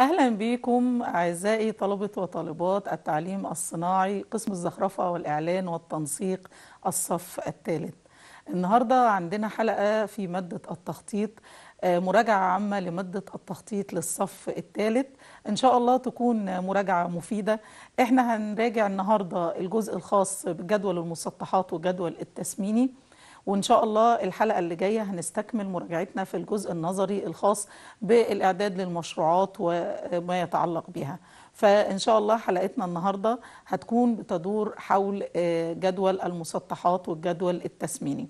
أهلا بكم أعزائي طلبة وطالبات التعليم الصناعي قسم الزخرفة والإعلان والتنسيق الصف الثالث النهاردة عندنا حلقة في مادة التخطيط آه، مراجعة عامة لمادة التخطيط للصف الثالث إن شاء الله تكون مراجعة مفيدة إحنا هنراجع النهاردة الجزء الخاص بجدول المسطحات وجدول التسميني وإن شاء الله الحلقة اللي جاية هنستكمل مراجعتنا في الجزء النظري الخاص بالإعداد للمشروعات وما يتعلق بها فإن شاء الله حلقتنا النهاردة هتكون بتدور حول آه، جدول المسطحات والجدول التسميني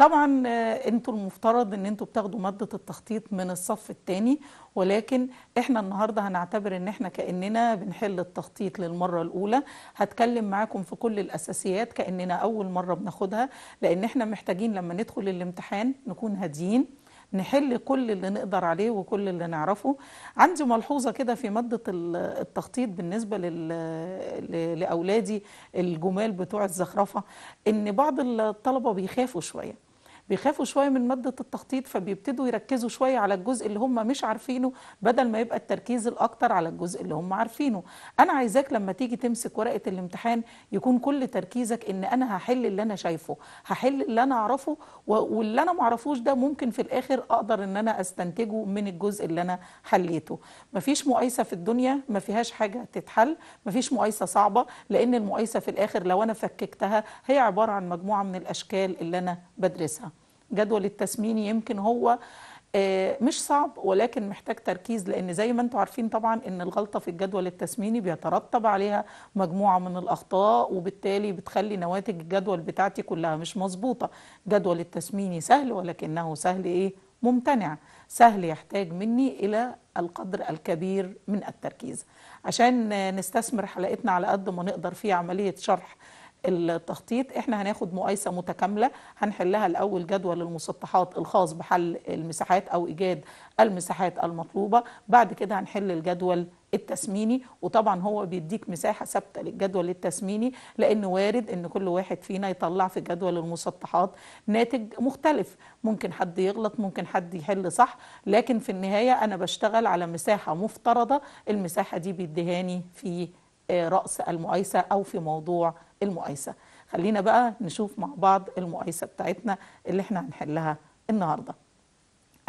طبعا آه، انتوا المفترض ان انتوا بتاخدوا ماده التخطيط من الصف الثاني ولكن احنا النهارده هنعتبر ان احنا كاننا بنحل التخطيط للمره الاولى هتكلم معاكم في كل الاساسيات كاننا اول مره بناخدها لان احنا محتاجين لما ندخل الامتحان نكون هاديين نحل كل اللي نقدر عليه وكل اللي نعرفه عندي ملحوظة كده في مادة التخطيط بالنسبة لأولادي الجمال بتوع الزخرفة إن بعض الطلبة بيخافوا شوية بيخافوا شويه من ماده التخطيط فبيبتدوا يركزوا شويه على الجزء اللي هم مش عارفينه بدل ما يبقى التركيز الاكتر على الجزء اللي هم عارفينه انا عايزاك لما تيجي تمسك ورقه الامتحان يكون كل تركيزك ان انا هحل اللي انا شايفه هحل اللي انا اعرفه واللي انا ما اعرفوش ده ممكن في الاخر اقدر ان انا استنتجه من الجزء اللي انا حليته مفيش مقايسه في الدنيا ما فيهاش حاجه تتحل مفيش مقايسه صعبه لان المقايسه في الاخر لو انا فككتها هي عباره عن مجموعه من الاشكال اللي انا بدرسها جدول التسمين يمكن هو آه، مش صعب ولكن محتاج تركيز لان زي ما انتم عارفين طبعا ان الغلطه في الجدول التسميني بيترتب عليها مجموعه من الاخطاء وبالتالي بتخلي نواتج الجدول بتاعتي كلها مش مظبوطه جدول التسميني سهل ولكنه سهل ايه ممتنع سهل يحتاج مني الى القدر الكبير من التركيز عشان نستثمر حلقتنا على قد ما نقدر في عمليه شرح التخطيط احنا هناخد مقايسه متكامله هنحلها الاول جدول المسطحات الخاص بحل المساحات او ايجاد المساحات المطلوبه بعد كده هنحل الجدول التسميني وطبعا هو بيديك مساحه ثابته للجدول التسميني لان وارد ان كل واحد فينا يطلع في جدول المسطحات ناتج مختلف ممكن حد يغلط ممكن حد يحل صح لكن في النهايه انا بشتغل على مساحه مفترضه المساحه دي بيديهاني في رأس المؤيسة أو في موضوع المؤيسة خلينا بقى نشوف مع بعض المؤيسة بتاعتنا اللي احنا هنحلها النهاردة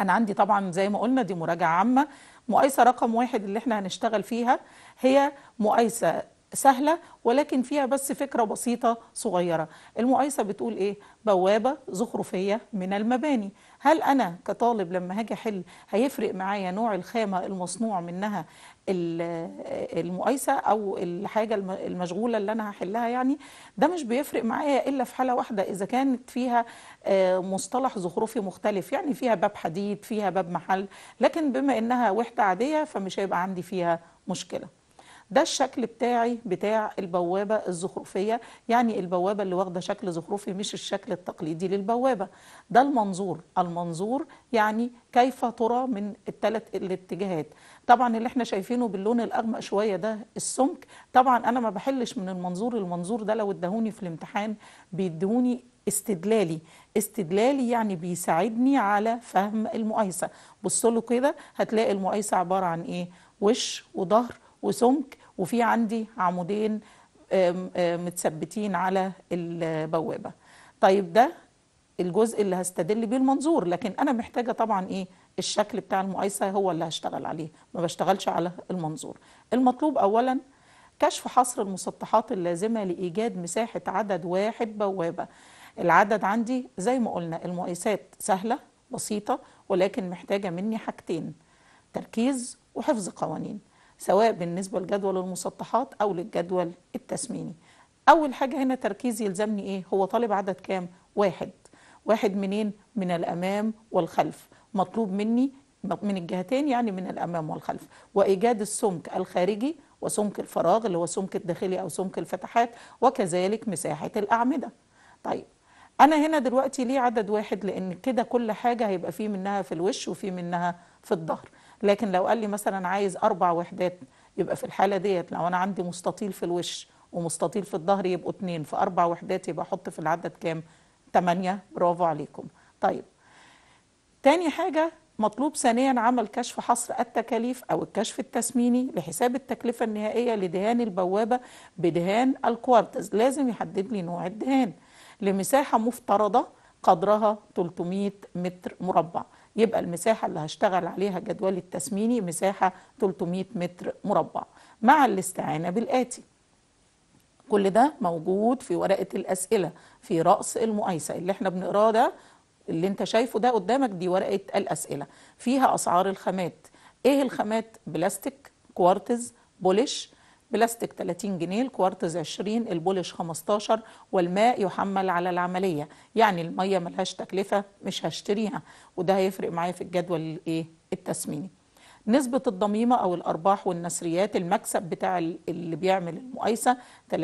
أنا عندي طبعا زي ما قلنا دي مراجعة عامة مؤيسة رقم واحد اللي احنا هنشتغل فيها هي مؤيسة سهلة ولكن فيها بس فكرة بسيطة صغيرة المؤيسة بتقول ايه بوابة زخرفية من المباني هل أنا كطالب لما هاجي أحل هيفرق معايا نوع الخامة المصنوع منها المقايسة أو الحاجة المشغولة اللي أنا هحلها يعني ده مش بيفرق معايا إلا في حالة واحدة إذا كانت فيها آه، مصطلح زخرفي مختلف يعني فيها باب حديد فيها باب محل لكن بما إنها وحدة عادية فمش هيبقى عندي فيها مشكله ده الشكل بتاعي بتاع البوابة الزخرفية يعني البوابة اللي واخدة شكل زخرفي مش الشكل التقليدي للبوابة ده المنظور المنظور يعني كيف ترى من الثلاث الاتجاهات طبعا اللي احنا شايفينه باللون الاغمق شويه ده السمك طبعا انا ما بحلش من المنظور المنظور ده لو ادهوني في الامتحان بيدهوني استدلالي استدلالي يعني بيساعدني على فهم المقايسه بص له كده هتلاقي المقايسه عباره عن ايه وش وظهر وسمك وفي عندي عمودين متثبتين على البوابه طيب ده الجزء اللي هستدل بيه المنظور لكن انا محتاجه طبعا ايه الشكل بتاع المقايسه هو اللي هشتغل عليه ما بشتغلش على المنظور المطلوب اولا كشف حصر المسطحات اللازمه لايجاد مساحه عدد واحد بوابه العدد عندي زي ما قلنا المقايسات سهله بسيطه ولكن محتاجه مني حاجتين تركيز وحفظ قوانين سواء بالنسبة لجدول المسطحات أو للجدول التسميني أول حاجة هنا تركيز يلزمني إيه؟ هو طالب عدد كام؟ واحد واحد منين؟ من الأمام والخلف مطلوب مني من الجهتين يعني من الأمام والخلف وإيجاد السمك الخارجي وسمك الفراغ اللي هو سمك الداخلي أو سمك الفتحات وكذلك مساحة الأعمدة طيب أنا هنا دلوقتي ليه عدد واحد لأن كده كل حاجة هيبقى فيه منها في الوش وفيه منها في الظهر لكن لو قال لي مثلا عايز أربع وحدات يبقى في الحالة ديت لو أنا عندي مستطيل في الوش ومستطيل في الظهر يبقوا اتنين في أربع وحدات يبقى أحط في العدد كام؟ تمانية برافو عليكم طيب تاني حاجة مطلوب ثانيا عمل كشف حصر التكاليف أو الكشف التسميني لحساب التكلفة النهائية لدهان البوابة بدهان الكوارتز لازم يحدد لي نوع الدهان لمساحة مفترضة قدرها 300 متر مربع يبقى المساحة اللي هشتغل عليها جدول التسميني مساحة 300 متر مربع مع الاستعانة بالآتي كل ده موجود في ورقة الأسئلة في رأس المقايسة اللي احنا بنقراه ده اللي انت شايفه ده قدامك دي ورقة الأسئلة فيها أسعار الخامات ايه الخامات بلاستيك كوارتز بولش بلاستيك 30 جنيه الكوارتز 20 البولش 15 والماء يحمل على العملية يعني المية ملهاش تكلفة مش هشتريها وده هيفرق معايا في الجدول الايه التسميني نسبة الضميمة أو الأرباح والنسريات المكسب بتاع اللي بيعمل المؤيسة 30%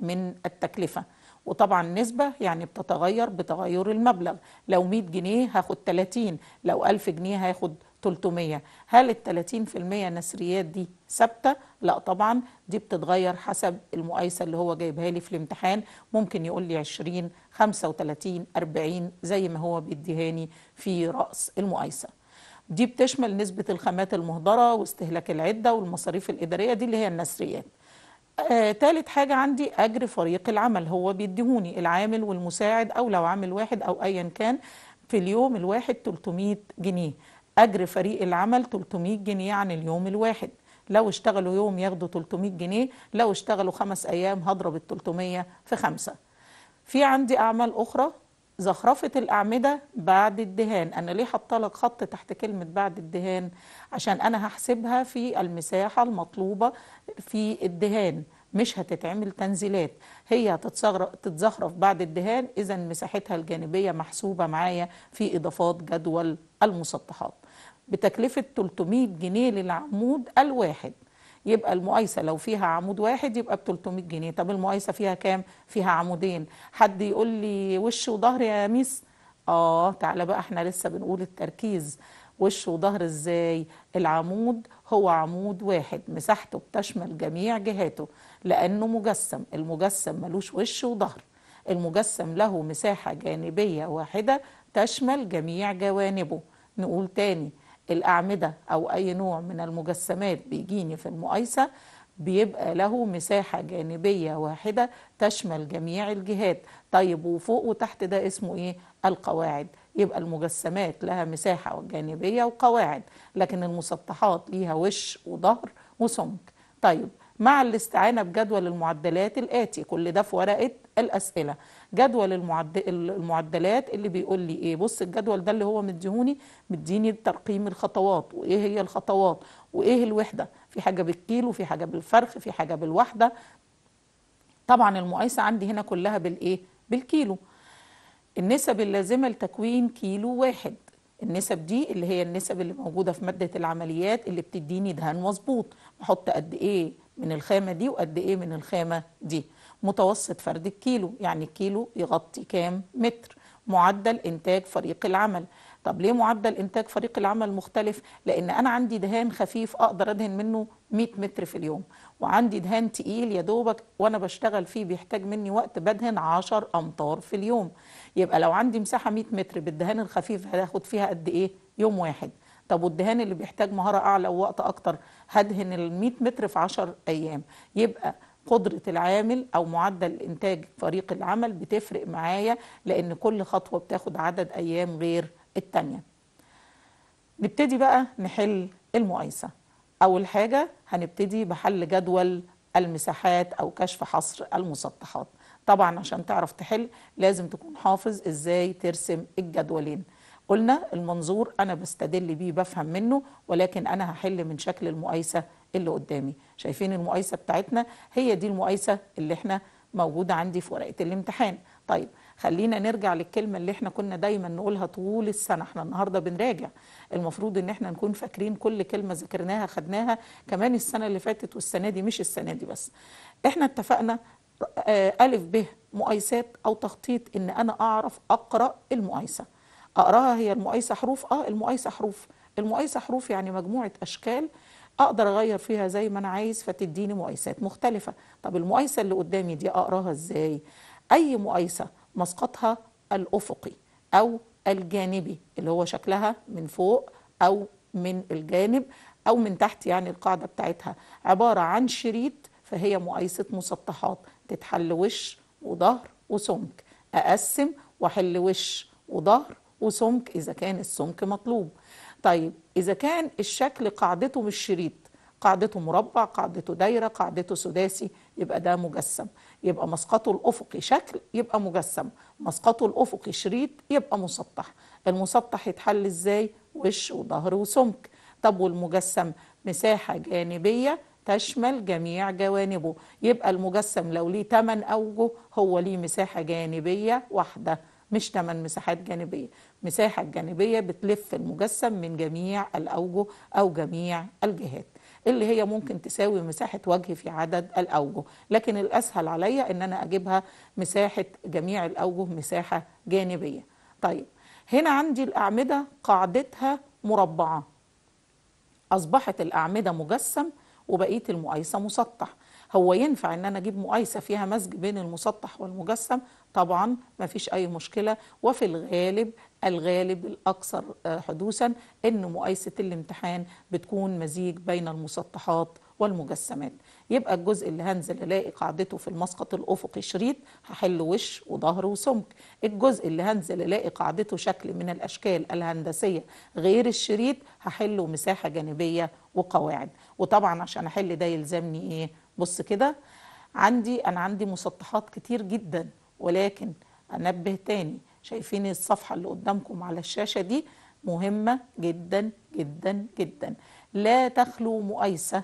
من التكلفة وطبعا نسبة يعني بتتغير بتغير المبلغ لو 100 جنيه هاخد 30 لو 1000 جنيه هاخد 300 هل ال 30% نسريات دي ثابته لا طبعا دي بتتغير حسب المقايسه اللي هو جايبها لي في الامتحان ممكن يقول لي 20 35 40 زي ما هو بيديهاني في راس المقايسه دي بتشمل نسبه الخامات المهدره واستهلاك العده والمصاريف الاداريه دي اللي هي النسريات آه، تالت حاجة عندي أجر فريق العمل هو بيديهوني العامل والمساعد أو لو عامل واحد أو أيا كان في اليوم الواحد 300 جنيه أجر فريق العمل 300 جنيه عن اليوم الواحد لو اشتغلوا يوم ياخدوا 300 جنيه لو اشتغلوا خمس أيام هضرب ال 300 في خمسة في عندي أعمال أخرى زخرفة الأعمدة بعد الدهان أنا ليه حطلك خط تحت كلمة بعد الدهان عشان أنا هحسبها في المساحة المطلوبة في الدهان مش هتتعمل تنزيلات هي هتتزخرف بعد الدهان إذا مساحتها الجانبية محسوبة معايا في إضافات جدول المسطحات بتكلفة 300 جنيه للعمود الواحد يبقى المقايسه لو فيها عمود واحد يبقى ب 300 جنيه طب المقايسه فيها كام فيها عمودين حد يقول لي وش وظهر يا ميس اه تعالى بقى احنا لسه بنقول التركيز وش وظهر ازاي العمود هو عمود واحد مساحته بتشمل جميع جهاته لانه مجسم المجسم ملوش وش وظهر المجسم له مساحه جانبيه واحده تشمل جميع جوانبه نقول تاني الأعمدة أو أي نوع من المجسمات بيجيني في المقايسة بيبقى له مساحة جانبية واحدة تشمل جميع الجهات طيب وفوق وتحت ده اسمه إيه؟ القواعد يبقى المجسمات لها مساحة جانبية وقواعد لكن المسطحات ليها وش وظهر وسمك طيب مع الاستعانة بجدول المعدلات الآتي كل ده في ورقة الأسئلة جدول المعد... المعدلات اللي بيقول لي ايه بص الجدول ده اللي هو مديهوني مديني ترقيم الخطوات وايه هي الخطوات وايه الوحده في حاجه بالكيلو في حاجه بالفرخ في حاجه بالوحده طبعا المقايسه عندي هنا كلها بالايه بالكيلو النسب اللازمه لتكوين كيلو واحد النسب دي اللي هي النسب اللي موجوده في ماده العمليات اللي بتديني دهان مظبوط بحط قد ايه من الخامه دي وقد ايه من الخامه دي متوسط فرد الكيلو يعني الكيلو يغطي كام متر معدل إنتاج فريق العمل طب ليه معدل إنتاج فريق العمل مختلف لأن أنا عندي دهان خفيف أقدر أدهن منه 100 متر في اليوم وعندي دهان تقيل يا دوبك وأنا بشتغل فيه بيحتاج مني وقت بدهن 10 أمتار في اليوم يبقى لو عندي مساحة 100 متر بالدهان الخفيف هاخد فيها قد إيه يوم واحد طب والدهان اللي بيحتاج مهارة أعلى ووقت أكتر هدهن ال 100 متر في 10 أيام يبقى قدرة العامل أو معدل إنتاج فريق العمل بتفرق معايا لأن كل خطوة بتاخد عدد أيام غير التانية نبتدي بقى نحل المقايسة أول حاجة هنبتدي بحل جدول المساحات أو كشف حصر المسطحات طبعا عشان تعرف تحل لازم تكون حافظ إزاي ترسم الجدولين قلنا المنظور أنا بستدل بيه بفهم منه ولكن أنا هحل من شكل المقايسة اللي قدامي شايفين المقايسة بتاعتنا هي دي المقايسة اللي احنا موجودة عندي في ورقة الامتحان طيب خلينا نرجع للكلمة اللي احنا كنا دايما نقولها طول السنة احنا النهاردة بنراجع المفروض ان احنا نكون فاكرين كل كلمة ذكرناها خدناها كمان السنة اللي فاتت والسنة دي مش السنة دي بس احنا اتفقنا آه، ألف ب مقايسات أو تخطيط إن أنا أعرف أقرأ المقايسة أقرأها هي المقايسة حروف أه المقايسة حروف المقايسة حروف يعني مجموعة أشكال اقدر اغير فيها زي ما انا عايز فتديني مقايسات مختلفه طب المقايسه اللي قدامي دي اقراها ازاي اي مقايسه مسقطها الافقي او الجانبي اللي هو شكلها من فوق او من الجانب او من تحت يعني القاعده بتاعتها عباره عن شريط فهي مقايسه مسطحات تتحل وش وظهر وسمك اقسم واحل وش وظهر وسمك اذا كان السمك مطلوب طيب إذا كان الشكل قاعدته مش شريط قاعدته مربع قاعدته دايرة قاعدته سداسي يبقى ده مجسم يبقى مسقطه الأفقي شكل يبقى مجسم مسقطه الأفقي شريط يبقى مسطح المسطح يتحل إزاي وش وظهر وسمك طب والمجسم مساحة جانبية تشمل جميع جوانبه يبقى المجسم لو ليه 8 أوجه هو ليه مساحة جانبية واحدة مش 8 مساحات جانبية مساحة جانبية بتلف المجسم من جميع الأوجه أو جميع الجهات اللي هي ممكن تساوي مساحة وجه في عدد الأوجه لكن الأسهل عليا أن أنا أجيبها مساحة جميع الأوجه مساحة جانبية طيب هنا عندي الأعمدة قاعدتها مربعة أصبحت الأعمدة مجسم وبقية المقايسة مسطح هو ينفع ان انا اجيب مقايسه فيها مزج بين المسطح والمجسم طبعا ما فيش اي مشكله وفي الغالب الغالب الاكثر آه، حدوثا ان مقايسه الامتحان بتكون مزيج بين المسطحات والمجسمات يبقى الجزء اللي هنزل الاقي قاعدته في المسقط الافقي شريط هحل وش وظهر وسمك الجزء اللي هنزل الاقي قاعدته شكل من الاشكال الهندسيه غير الشريط هحله مساحه جانبيه وقواعد وطبعا عشان احل ده يلزمني ايه بص كده عندي أنا عندي مسطحات كتير جدا ولكن أنبه تاني شايفين الصفحة اللي قدامكم على الشاشة دي مهمة جدا جدا جدا لا تخلو مقايسة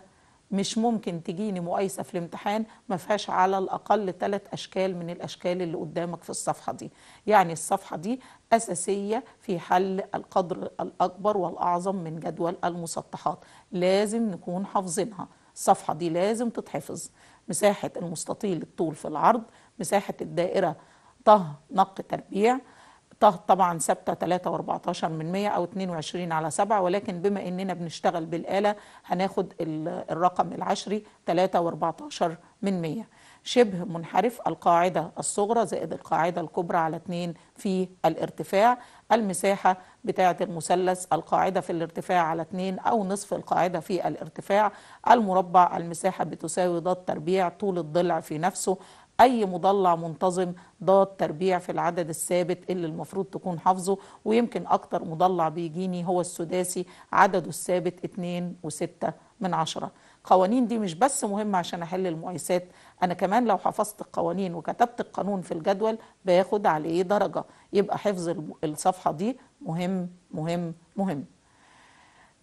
مش ممكن تجيني مقايسة في الامتحان ما فيهاش على الأقل ثلاث أشكال من الأشكال اللي قدامك في الصفحة دي يعني الصفحة دي أساسية في حل القدر الأكبر والأعظم من جدول المسطحات لازم نكون حافظينها الصفحة دي لازم تتحفظ مساحة المستطيل الطول في العرض مساحة الدائرة طه نق تربيع طه طبعا ثابتة 3.14 من 100 أو 22 على 7 ولكن بما إننا بنشتغل بالآلة هناخد الرقم العشري 3.14 من 100 شبه منحرف القاعدة الصغرى زائد القاعدة الكبرى على 2 في الارتفاع المساحة بتاعة المثلث القاعدة في الارتفاع على 2 أو نصف القاعدة في الارتفاع المربع المساحة بتساوي ضد تربيع طول الضلع في نفسه أي مضلع منتظم ضاد تربيع في العدد الثابت اللي المفروض تكون حافظه ويمكن أكتر مضلع بيجيني هو السداسي عدده الثابت 2 و6 من عشرة القوانين دي مش بس مهمة عشان أحل المقايسات أنا كمان لو حفظت القوانين وكتبت القانون في الجدول باخد عليه درجة يبقى حفظ الصفحة دي مهم مهم مهم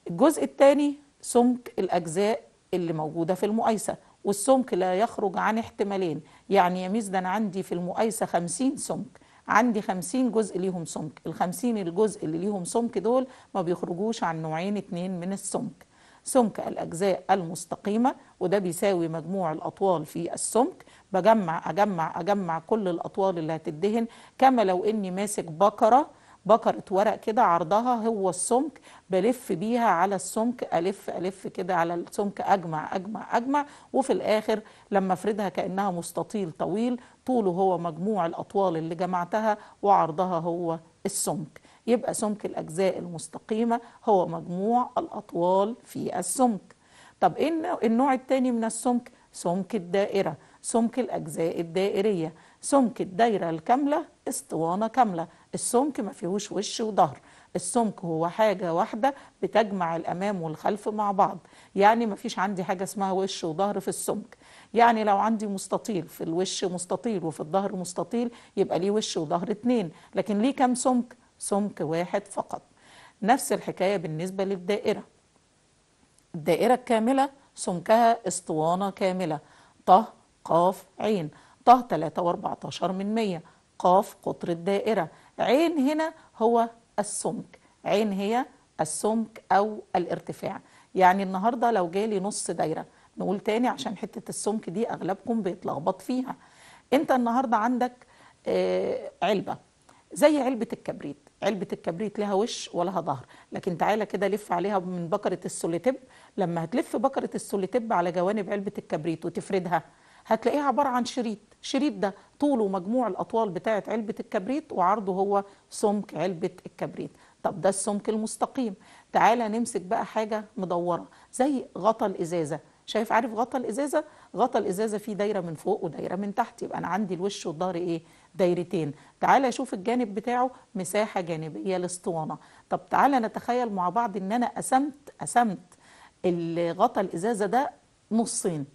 الجزء الثاني سمك الأجزاء اللي موجودة في المقايسة والسمك لا يخرج عن احتمالين يعني يا ده أنا عندي في المقايسة 50 سمك عندي 50 جزء ليهم سمك ال 50 الجزء اللي ليهم سمك دول ما بيخرجوش عن نوعين اتنين من السمك سمك الأجزاء المستقيمة وده بيساوي مجموع الأطوال في السمك بجمع أجمع أجمع كل الأطوال اللي هتدهن كما لو إني ماسك بكرة بكرة ورق كده عرضها هو السمك بلف بيها على السمك ألف ألف كده على السمك أجمع أجمع أجمع وفي الآخر لما أفردها كأنها مستطيل طويل طوله هو مجموع الأطوال اللي جمعتها وعرضها هو السمك يبقى سمك الأجزاء المستقيمة هو مجموع الأطوال في السمك طب إيه النوع التاني من السمك؟ سمك الدائرة سمك الأجزاء الدائرية سمك الدايرة الكاملة اسطوانة كاملة السمك ما فيهوش وش وظهر السمك هو حاجة واحدة بتجمع الأمام والخلف مع بعض يعني ما فيش عندي حاجة اسمها وش وظهر في السمك يعني لو عندي مستطيل في الوش مستطيل وفي الظهر مستطيل يبقى ليه وش وظهر اتنين لكن ليه كام سمك سمك واحد فقط نفس الحكاية بالنسبة للدائرة الدائرة الكاملة سمكها اسطوانة كاملة طه قاف عين طه 3 و14 من 100 قاف قطر الدائرة عين هنا هو السمك عين هي السمك أو الارتفاع يعني النهاردة لو جالي نص دايرة نقول تاني عشان حتة السمك دي أغلبكم بيتلخبط فيها أنت النهاردة عندك آه، علبة زي علبة الكبريت علبة الكبريت لها وش ولها ظهر لكن تعالى كده لف عليها من بكرة السوليتب لما هتلف بكرة السوليتب على جوانب علبة الكبريت وتفردها هتلاقيها عبارة عن شريط شريط ده طوله مجموع الأطوال بتاعة علبة الكبريت وعرضه هو سمك علبة الكبريت طب ده السمك المستقيم تعالى نمسك بقى حاجة مدورة زي غطا الإزازة شايف عارف غطا الإزازة غطا الإزازة فيه دايرة من فوق ودايرة من تحت يبقى أنا عندي الوش والظهر إيه دايرتين تعالى شوف الجانب بتاعه مساحة جانبية لاسطوانة طب تعالى نتخيل مع بعض ان انا قسمت قسمت الغطا الازازة ده نصين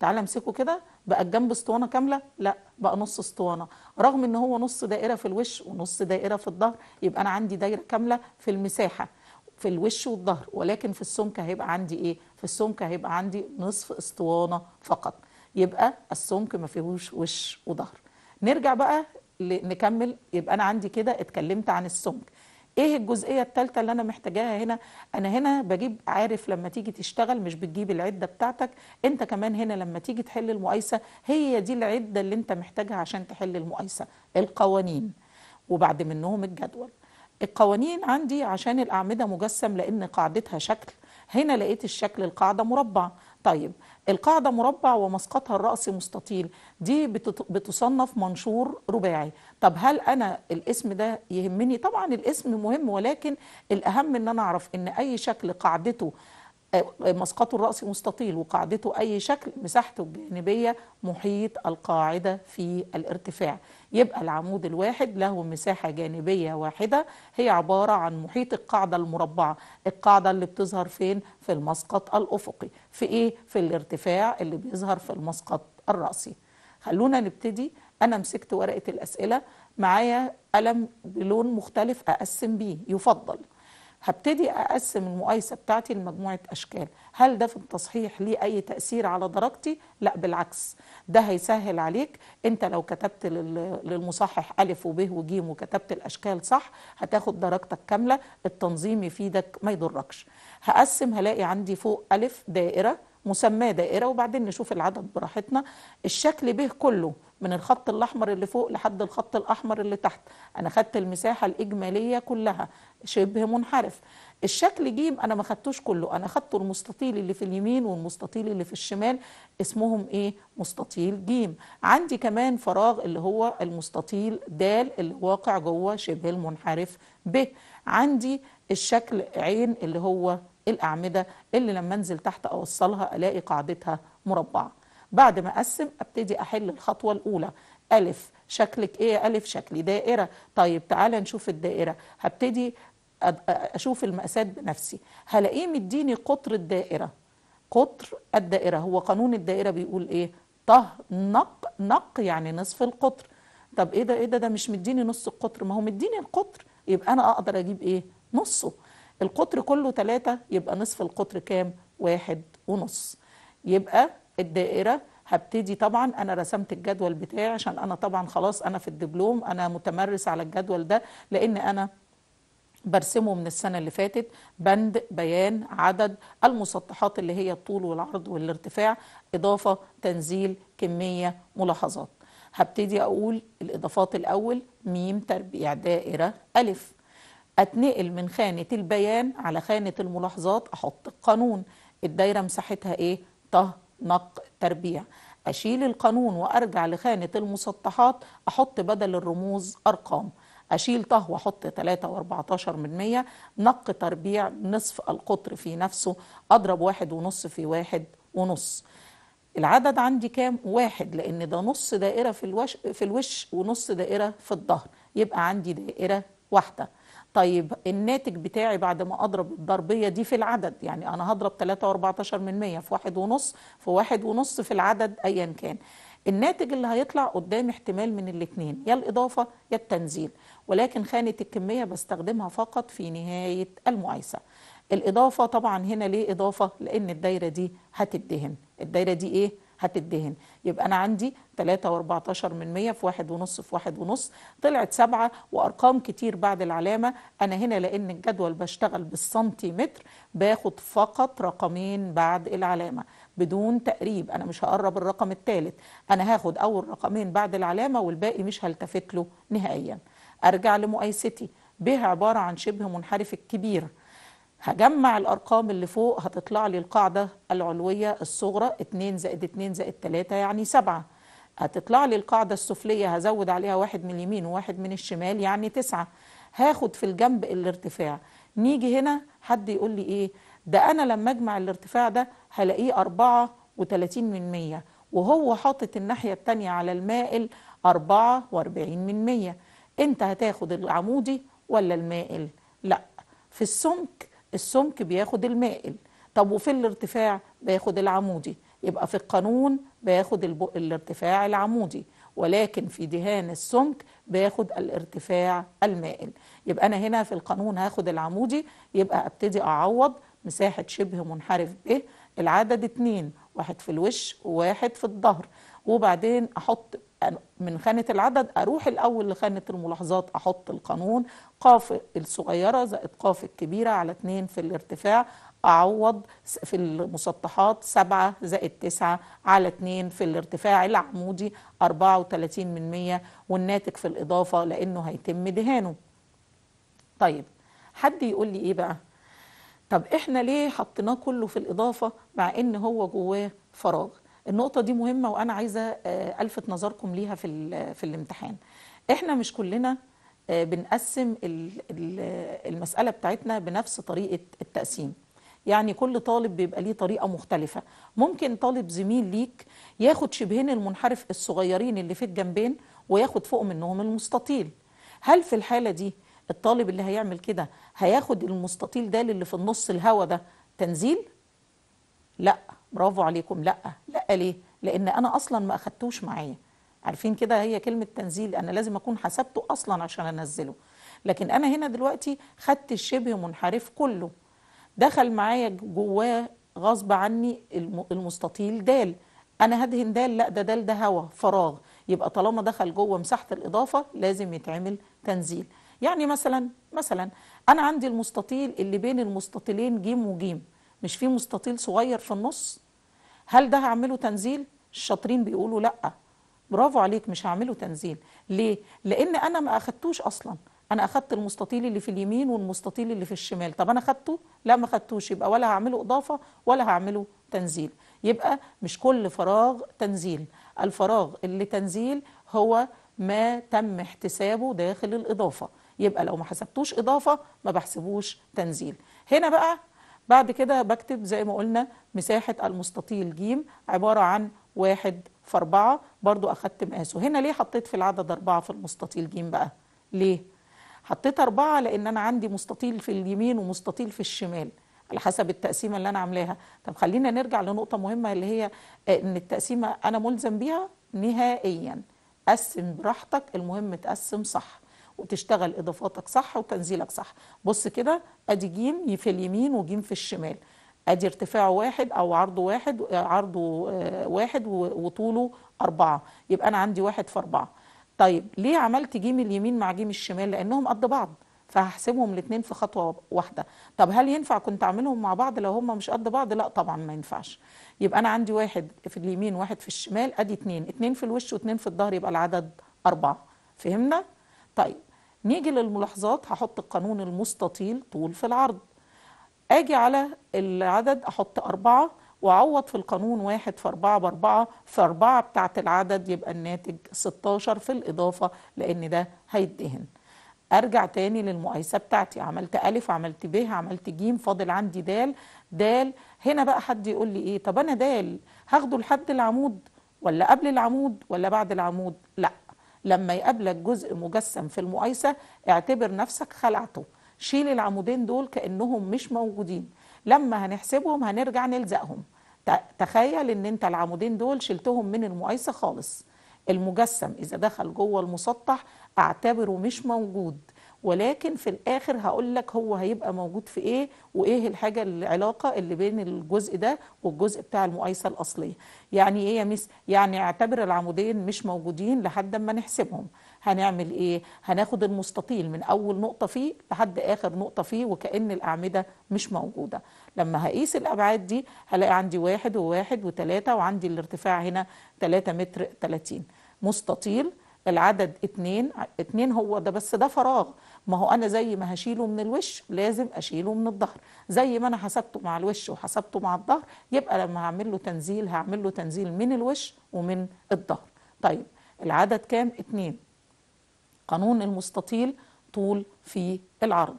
تعالى امسكه كده بقى الجنب اسطوانه كامله لا بقى نص اسطوانه رغم ان هو نص دائره في الوش ونص دائره في الظهر يبقى انا عندي دايره كامله في المساحه في الوش والظهر ولكن في السمك هيبقى عندي ايه في السمك هيبقى عندي نصف اسطوانه فقط يبقى السمك ما فيهوش وش وظهر نرجع بقى نكمل يبقى انا عندي كده اتكلمت عن السمك ايه الجزئيه الثالثه اللي انا محتاجاها هنا انا هنا بجيب عارف لما تيجي تشتغل مش بتجيب العده بتاعتك انت كمان هنا لما تيجي تحل المقايسه هي دي العده اللي انت محتاجها عشان تحل المقايسه القوانين وبعد منهم الجدول القوانين عندي عشان الاعمده مجسم لان قاعدتها شكل هنا لقيت الشكل القاعده مربع طيب القاعدة مربع ومسقطها الرأسي مستطيل دي بتصنف منشور رباعي طب هل أنا الاسم ده يهمني؟ طبعا الاسم مهم ولكن الأهم أن أنا أعرف أن أي شكل قاعدته آه، مسقطه الرأسي مستطيل وقاعدته أي شكل مساحته الجانبية محيط القاعدة في الارتفاع يبقى العمود الواحد له مساحة جانبية واحدة هي عبارة عن محيط القاعدة المربعة القاعدة اللي بتظهر فين؟ في المسقط الأفقي في إيه؟ في الارتفاع اللي بيظهر في المسقط الرأسي خلونا نبتدي أنا مسكت ورقة الأسئلة معايا قلم بلون مختلف أقسم بيه يفضل هبتدي أقسم المقايسة بتاعتي لمجموعة أشكال هل ده في التصحيح ليه أي تأثير على درجتي؟ لا بالعكس ده هيسهل عليك أنت لو كتبت للمصحح ألف وب وج وكتبت الأشكال صح هتاخد درجتك كاملة التنظيم يفيدك ما يضركش هقسم هلاقي عندي فوق ألف دائرة مسماه دائره وبعدين نشوف العدد براحتنا الشكل به كله من الخط الاحمر اللي فوق لحد الخط الاحمر اللي تحت انا خدت المساحه الاجماليه كلها شبه منحرف الشكل ج انا ما خدتوش كله انا خدته المستطيل اللي في اليمين والمستطيل اللي في الشمال اسمهم ايه مستطيل ج عندي كمان فراغ اللي هو المستطيل د اللي واقع جوه شبه المنحرف ب عندي الشكل عين اللي هو الأعمدة اللي لما أنزل تحت أوصلها ألاقي قاعدتها مربعة بعد ما أقسم أبتدي أحل الخطوة الأولى ألف شكلك إيه ألف شكلي دائرة طيب تعالى نشوف الدائرة هبتدي أشوف المقاسات بنفسي هلاقيه مديني قطر الدائرة قطر الدائرة هو قانون الدائرة بيقول إيه طه نق نق يعني نصف القطر طب ايه ده ايه ده ده مش مديني نص القطر ما هو مديني القطر يبقى انا اقدر اجيب ايه نصه القطر كله تلاتة يبقى نصف القطر كام واحد ونص يبقى الدائرة هبتدي طبعا انا رسمت الجدول بتاعي عشان انا طبعا خلاص انا في الدبلوم انا متمرس على الجدول ده لان انا برسمه من السنة اللي فاتت بند بيان عدد المسطحات اللي هي الطول والعرض والارتفاع إضافة تنزيل كمية ملاحظات هبتدي أقول الإضافات الأول ميم تربيع دائرة ألف اتنقل من خانة البيان على خانة الملاحظات احط القانون الدايرة مساحتها ايه طه نق تربيع اشيل القانون وارجع لخانة المسطحات احط بدل الرموز ارقام اشيل طه واحط 3 و14 من 100 نق تربيع نصف القطر في نفسه اضرب واحد ونص في واحد ونص العدد عندي كام واحد لان ده نص دائرة في الوش, في الوش ونص دائرة في الظهر يبقى عندي دائرة واحدة طيب الناتج بتاعي بعد ما اضرب الضربيه دي في العدد يعني انا هضرب 3 و14 من 100 في واحد ونص في واحد ونص في العدد ايا كان الناتج اللي هيطلع قدام احتمال من الاثنين يا الإضافة يا التنزيل ولكن خانة الكمية بستخدمها فقط في نهاية المقايسة الإضافة طبعا هنا ليه إضافة لأن الدايرة دي هتدهن الدايرة دي إيه؟ هتدهن يبقى أنا عندي 3 و14 من 100 في 1 ونص في 1 ونص طلعت 7 وأرقام كتير بعد العلامة أنا هنا لأن الجدول بشتغل بالسنتيمتر باخد فقط رقمين بعد العلامة بدون تقريب أنا مش هقرب الرقم الثالث أنا هاخد أول رقمين بعد العلامة والباقي مش هلتفت له نهائيا أرجع لمؤيستي به عبارة عن شبه منحرف الكبير هجمع الأرقام اللي فوق هتطلع لي القاعدة العلوية الصغرى 2 زائد 2 زائد 3 يعني 7 هتطلع لي القاعدة السفلية هزود عليها واحد من اليمين وواحد من الشمال يعني 9 هاخد في الجنب الارتفاع نيجي هنا حد يقول لي إيه ده أنا لما أجمع الارتفاع ده هلاقيه 34 من 100 وهو حاطط الناحية التانية على المائل 44 من 100 أنت هتاخد العمودي ولا المائل؟ لأ في السمك السمك بياخد المائل طب وفي الارتفاع بياخد العمودي يبقى في القانون بياخد الارتفاع العمودي ولكن في دهان السمك باخد الارتفاع المائل يبقى أنا هنا في القانون هاخد العمودي يبقى أبتدي أعوض مساحة شبه منحرف ب العدد اتنين واحد في الوش وواحد في الظهر وبعدين أحط من خانة العدد أروح الأول لخانة الملاحظات أحط القانون قاف الصغيرة زائد قاف الكبيرة على 2 في الارتفاع أعوض في المسطحات 7 زائد 9 على 2 في الارتفاع العمودي 34 من 100 والناتج في الإضافة لأنه هيتم دهانه طيب حد يقول لي إيه بقى طب إحنا ليه حطيناه كله في الإضافة مع إن هو جواه فراغ النقطة دي مهمة وأنا عايزة آه، ألفت نظركم ليها في, في الامتحان إحنا مش كلنا آه، بنقسم المسألة بتاعتنا بنفس طريقة التقسيم يعني كل طالب بيبقى ليه طريقة مختلفة ممكن طالب زميل ليك ياخد شبهين المنحرف الصغيرين اللي في الجنبين وياخد فوق منهم المستطيل هل في الحالة دي الطالب اللي هيعمل كده هياخد المستطيل ده اللي في النص الهوا ده تنزيل؟ لأ برافو عليكم لا لا ليه لان انا اصلا ما اخدتوش معايا عارفين كده هي كلمه تنزيل انا لازم اكون حسبته اصلا عشان انزله لكن انا هنا دلوقتي خدت الشبه منحرف كله دخل معايا جواه غصب عني المستطيل دال انا هدهن دال لا ده دال ده هوا فراغ يبقى طالما دخل جوه مساحه الاضافه لازم يتعمل تنزيل يعني مثلا مثلا انا عندي المستطيل اللي بين المستطيلين ج وج مش في مستطيل صغير في النص هل ده هعمله تنزيل الشاطرين بيقولوا لا برافو عليك مش هعمله تنزيل ليه لان انا ما اخدتوش اصلا انا اخدت المستطيل اللي في اليمين والمستطيل اللي في الشمال طب انا اخدته لا ما اخدتوش يبقى ولا هعمله اضافه ولا هعمله تنزيل يبقى مش كل فراغ تنزيل الفراغ اللي تنزيل هو ما تم احتسابه داخل الاضافه يبقى لو ما حسبتوش اضافه ما بحسبوش تنزيل هنا بقى بعد كده بكتب زي ما قلنا مساحة المستطيل ج عبارة عن واحد في أربعة برضو أخدت مقاسه هنا ليه حطيت في العدد أربعة في المستطيل ج بقى ليه؟ حطيت أربعة لأن أنا عندي مستطيل في اليمين ومستطيل في الشمال على حسب التقسيمة اللي أنا عاملاها طب خلينا نرجع لنقطة مهمة اللي هي آه، إن التقسيمة أنا ملزم بيها نهائياً قسم براحتك المهم تقسم صح وتشتغل اضافاتك صح وتنزيلك صح بص كده ادي جيم في اليمين وجيم في الشمال ادي ارتفاعه واحد او عرضه واحد عرضه آه، واحد وطوله اربعه يبقى انا عندي واحد في اربعه طيب ليه عملت جيم اليمين مع جيم الشمال لانهم قد بعض فهحسبهم الاثنين في خطوه واحده طب هل ينفع كنت اعملهم مع بعض لو هم مش قد بعض لا طبعا ما ينفعش يبقى انا عندي واحد في اليمين واحد في الشمال ادي اثنين اثنين في الوش واثنين في الظهر يبقى العدد اربعه فهمنا طيب نيجي للملاحظات هحط القانون المستطيل طول في العرض اجي على العدد احط أربعة وأعوض في القانون واحد في أربعة بأربعة في أربعة بتاعت العدد يبقى الناتج 16 في الإضافة لأن ده هيدهن أرجع تاني للمقايسة بتاعتي عملت ألف عملت ب عملت ج فاضل عندي دال دال هنا بقى حد يقول لي إيه طب أنا دال هاخده لحد العمود ولا قبل العمود ولا بعد العمود لا لما يقابلك جزء مجسم في المقايسة اعتبر نفسك خلعته شيل العمودين دول كأنهم مش موجودين لما هنحسبهم هنرجع نلزقهم تخيل ان انت العمودين دول شلتهم من المقايسة خالص المجسم إذا دخل جوه المسطح أعتبره مش موجود ولكن في الاخر هقول لك هو هيبقى موجود في ايه وايه الحاجه العلاقه اللي بين الجزء ده والجزء بتاع المقايسه الاصليه يعني ايه يا ميس يعني اعتبر العمودين مش موجودين لحد ما نحسبهم هنعمل ايه هناخد المستطيل من اول نقطه فيه لحد اخر نقطه فيه وكان الاعمده مش موجوده لما هقيس الابعاد دي هلاقي عندي واحد وواحد وثلاثه وعندي الارتفاع هنا 3 متر 30 مستطيل العدد اتنين اتنين هو ده بس ده فراغ ما هو انا زي ما هشيله من الوش لازم اشيله من الظهر زي ما انا حسبته مع الوش وحسبته مع الظهر يبقى لما هعمل له تنزيل هعمل له تنزيل من الوش ومن الظهر طيب العدد كام اتنين قانون المستطيل طول في العرض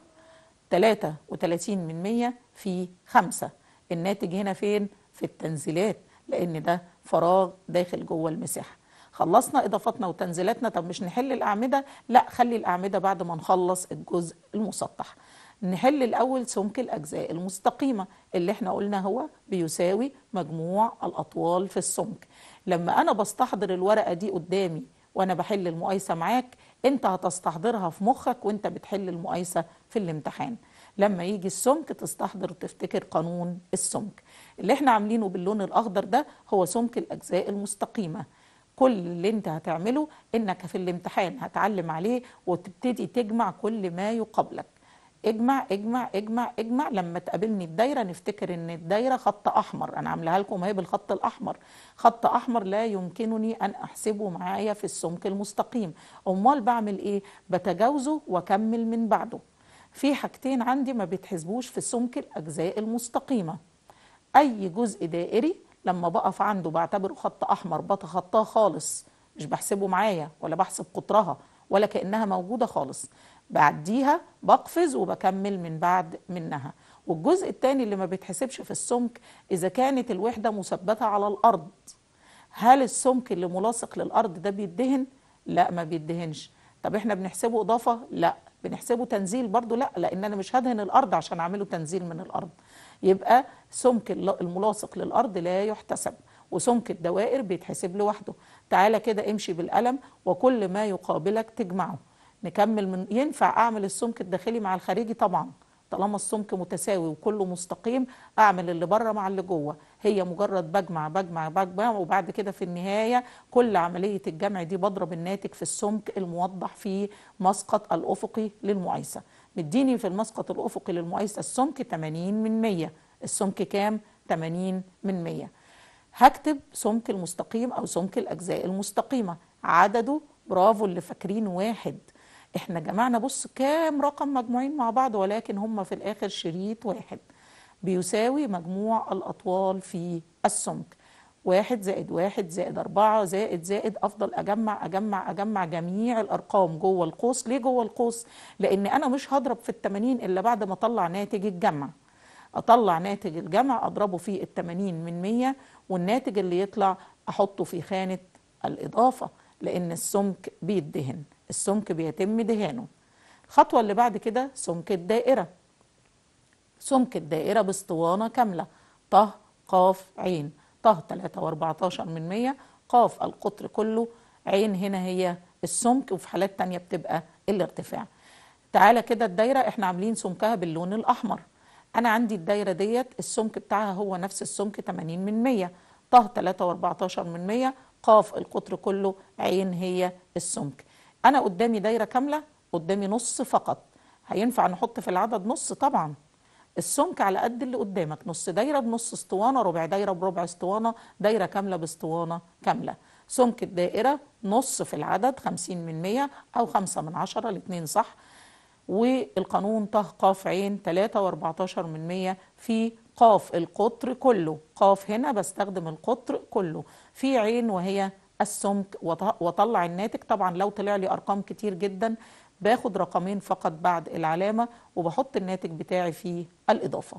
33 من 100 في 5 الناتج هنا فين في التنزيلات لان ده فراغ داخل جوه المساحه خلصنا اضافاتنا وتنزيلاتنا طب مش نحل الاعمده لا خلي الاعمده بعد ما نخلص الجزء المسطح نحل الاول سمك الاجزاء المستقيمه اللي احنا قلنا هو بيساوي مجموع الاطوال في السمك لما انا بستحضر الورقه دي قدامي وانا بحل المقايسه معاك انت هتستحضرها في مخك وانت بتحل المقايسه في الامتحان لما يجي السمك تستحضر وتفتكر قانون السمك اللي احنا عاملينه باللون الاخضر ده هو سمك الاجزاء المستقيمه كل اللي انت هتعمله انك في الامتحان هتعلم عليه وتبتدي تجمع كل ما يقابلك اجمع اجمع اجمع اجمع لما تقابلني الدايره نفتكر ان الدايره خط احمر انا عاملها لكم اهي بالخط الاحمر خط احمر لا يمكنني ان احسبه معايا في السمك المستقيم امال بعمل ايه بتجاوزه واكمل من بعده في حاجتين عندي ما بيتحسبوش في سمك الاجزاء المستقيمه اي جزء دائري لما بقف عنده بعتبره خط احمر بتخطاه خالص مش بحسبه معايا ولا بحسب قطرها ولا كانها موجوده خالص بعديها بقفز وبكمل من بعد منها والجزء الثاني اللي ما بيتحسبش في السمك اذا كانت الوحده مثبته على الارض هل السمك اللي ملاصق للارض ده بيدهن لا ما بيدهنش طب احنا بنحسبه اضافه لا بنحسبه تنزيل برضو لا لان انا مش هدهن الارض عشان اعمله تنزيل من الارض يبقى سمك الملاصق للأرض لا يحتسب وسمك الدوائر بيتحسب لوحده تعالى كده امشي بالقلم وكل ما يقابلك تجمعه نكمل من ينفع أعمل السمك الداخلي مع الخارجي طبعا طالما السمك متساوي وكله مستقيم اعمل اللي بره مع اللي جوه هي مجرد بجمع بجمع بجمع وبعد كده في النهايه كل عمليه الجمع دي بضرب الناتج في السمك الموضح في مسقط الافقي للمعيسة مديني في المسقط الافقي للمعيسة السمك 80 من 100 السمك كام 80 من 100 هكتب سمك المستقيم او سمك الاجزاء المستقيمه عدده برافو اللي فاكرين واحد احنا جمعنا بص كام رقم مجموعين مع بعض ولكن هم في الاخر شريط واحد بيساوي مجموع الاطوال في السمك واحد زائد واحد زائد أربعة زائد زائد أفضل أجمع أجمع أجمع جميع الأرقام جوه القوس ليه جوه القوس؟ لأن أنا مش هضرب في التمانين إلا بعد ما أطلع ناتج الجمع اطلع ناتج الجمع اضربه في ال 80 من 100 والناتج اللي يطلع احطه في خانه الاضافه لان السمك بيدهن السمك بيتم دهانه الخطوه اللي بعد كده سمك الدائره سمك الدائره باسطوانه كامله طه قاف عين طه 3 و14 من 100 قاف القطر كله عين هنا هي السمك وفي حالات تانية بتبقى الارتفاع تعالى كده الدايرة احنا عاملين سمكها باللون الأحمر انا عندي الدايره ديت السمك بتاعها هو نفس السمك 80 من 100 طه 3 و14 من 100 قاف القطر كله عين هي السمك انا قدامي دايره كامله قدامي نص فقط هينفع نحط في العدد نص طبعا السمك على قد اللي قدامك نص دايره بنص اسطوانه ربع دايره بربع اسطوانه دايره كامله باسطوانه كامله سمك الدائره نص في العدد 50 من 100 او 5 من 10 الاثنين صح والقانون طه قاف عين 3.14 من 100 في قاف القطر كله قاف هنا بستخدم القطر كله في عين وهي السمك وطلع الناتج طبعا لو طلع لي ارقام كتير جدا باخد رقمين فقط بعد العلامة وبحط الناتج بتاعي في الإضافة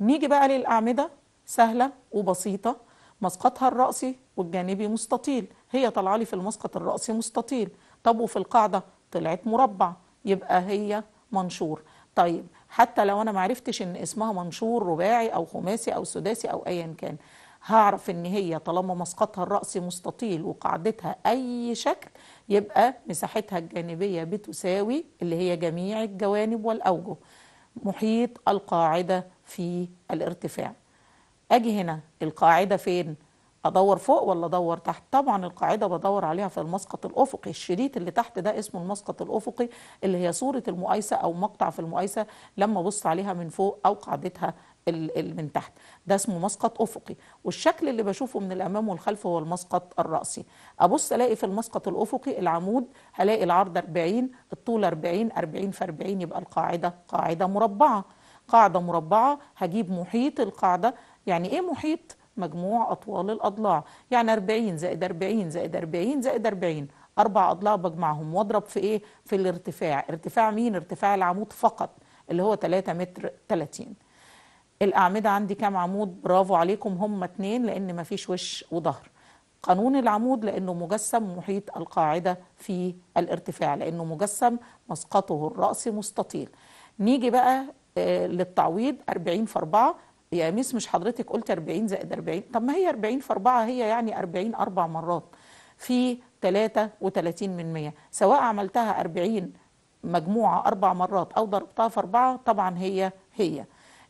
نيجي بقى للأعمدة سهلة وبسيطة مسقطها الرأسي والجانبي مستطيل هي طالعة لي في المسقط الرأسي مستطيل طب وفي القاعدة طلعت مربع يبقى هي منشور طيب حتى لو انا معرفتش ان اسمها منشور رباعي او خماسي او سداسي او ايا كان هعرف ان هي طالما مسقطها الرأسي مستطيل وقاعدتها اي شكل يبقى مساحتها الجانبية بتساوي اللي هي جميع الجوانب والاوجه محيط القاعدة في الارتفاع اجي هنا القاعدة فين ادور فوق ولا ادور تحت طبعا القاعده بدور عليها في المسقط الافقي الشريط اللي تحت ده اسمه المسقط الافقي اللي هي صوره المقايسه او مقطع في المقايسه لما ابص عليها من فوق او قاعدتها من تحت ده اسمه مسقط افقي والشكل اللي بشوفه من الامام والخلف هو المسقط الراسي ابص الاقي في المسقط الافقي العمود هلاقي العرض 40 الطول 40 40 في 40 يبقى القاعده قاعده مربعه قاعده مربعه هجيب محيط القاعده يعني ايه محيط مجموع أطوال الأضلاع يعني 40 زائد 40 زائد 40 زائد 40 أربع أضلاع بجمعهم وأضرب في إيه؟ في الارتفاع ارتفاع مين؟ ارتفاع العمود فقط اللي هو 3 متر 30 الأعمدة عندي كام عمود؟ برافو عليكم هم اتنين لأن مفيش وش وظهر قانون العمود لأنه مجسم محيط القاعدة في الارتفاع لأنه مجسم مسقطه الرأس مستطيل نيجي بقى آه، للتعويض 40 في 4 يا ميس مش حضرتك قلت 40 زائد 40 طب ما هي 40 في 4 هي يعني 40 أربع مرات في 33 من 100 سواء عملتها 40 مجموعة أربع مرات أو ضربتها في أربعة طبعا هي هي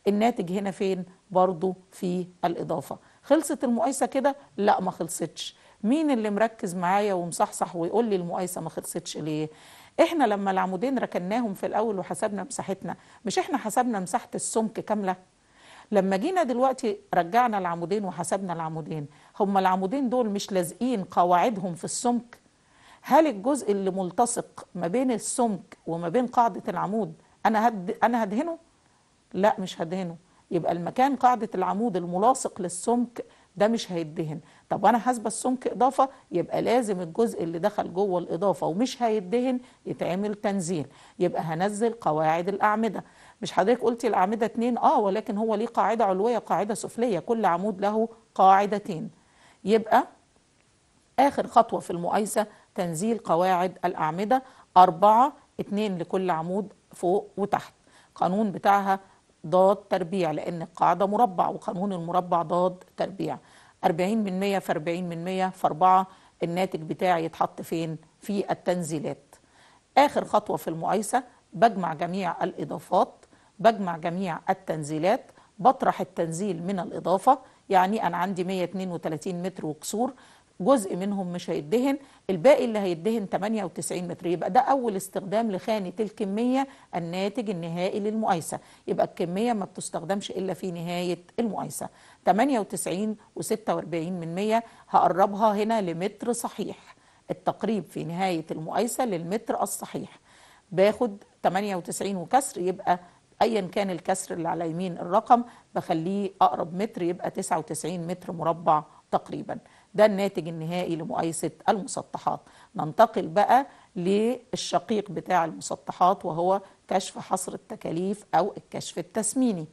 الناتج هنا فين برضو في الإضافة خلصت المقايسة كده لا ما خلصتش مين اللي مركز معايا ومصحصح ويقول لي المقايسة ما خلصتش ليه احنا لما العمودين ركناهم في الأول وحسبنا مساحتنا مش احنا حسبنا مساحة السمك كاملة لما جينا دلوقتي رجعنا العمودين وحسبنا العمودين هم العمودين دول مش لازقين قواعدهم في السمك هل الجزء اللي ملتصق ما بين السمك وما بين قاعدة العمود أنا هد أنا هدهنه؟ لا مش هدهنه يبقى المكان قاعدة العمود الملاصق للسمك ده مش هيدهن طب أنا حاسبة السمك إضافة يبقى لازم الجزء اللي دخل جوه الإضافة ومش هيدهن يتعمل تنزيل يبقى هنزل قواعد الأعمدة مش حضرتك قلتي الاعمده اتنين اه ولكن هو ليه قاعده علويه وقاعده سفليه كل عمود له قاعدتين يبقى اخر خطوه في المقايسه تنزيل قواعد الاعمده اربعه اتنين لكل عمود فوق وتحت قانون بتاعها ضاد تربيع لان القاعده مربع وقانون المربع ضاد تربيع 40 من 100 في 40 من 100 في 4 الناتج بتاعي يتحط فين في التنزيلات اخر خطوه في المقايسه بجمع جميع الاضافات بجمع جميع التنزيلات بطرح التنزيل من الإضافة يعني أنا عندي 132 متر وكسور جزء منهم مش هيدهن الباقي اللي هيدهن 98 متر يبقى ده أول استخدام لخانة الكمية الناتج النهائي للمقايسة يبقى الكمية ما بتستخدمش إلا في نهاية المقايسة 98 و46 من 100 هقربها هنا لمتر صحيح التقريب في نهاية المقايسة للمتر الصحيح باخد 98 وكسر يبقى ايا كان الكسر اللي على يمين الرقم بخليه اقرب متر يبقى 99 متر مربع تقريبا ده الناتج النهائي لمقايسه المسطحات ننتقل بقى للشقيق بتاع المسطحات وهو كشف حصر التكاليف او الكشف التسميني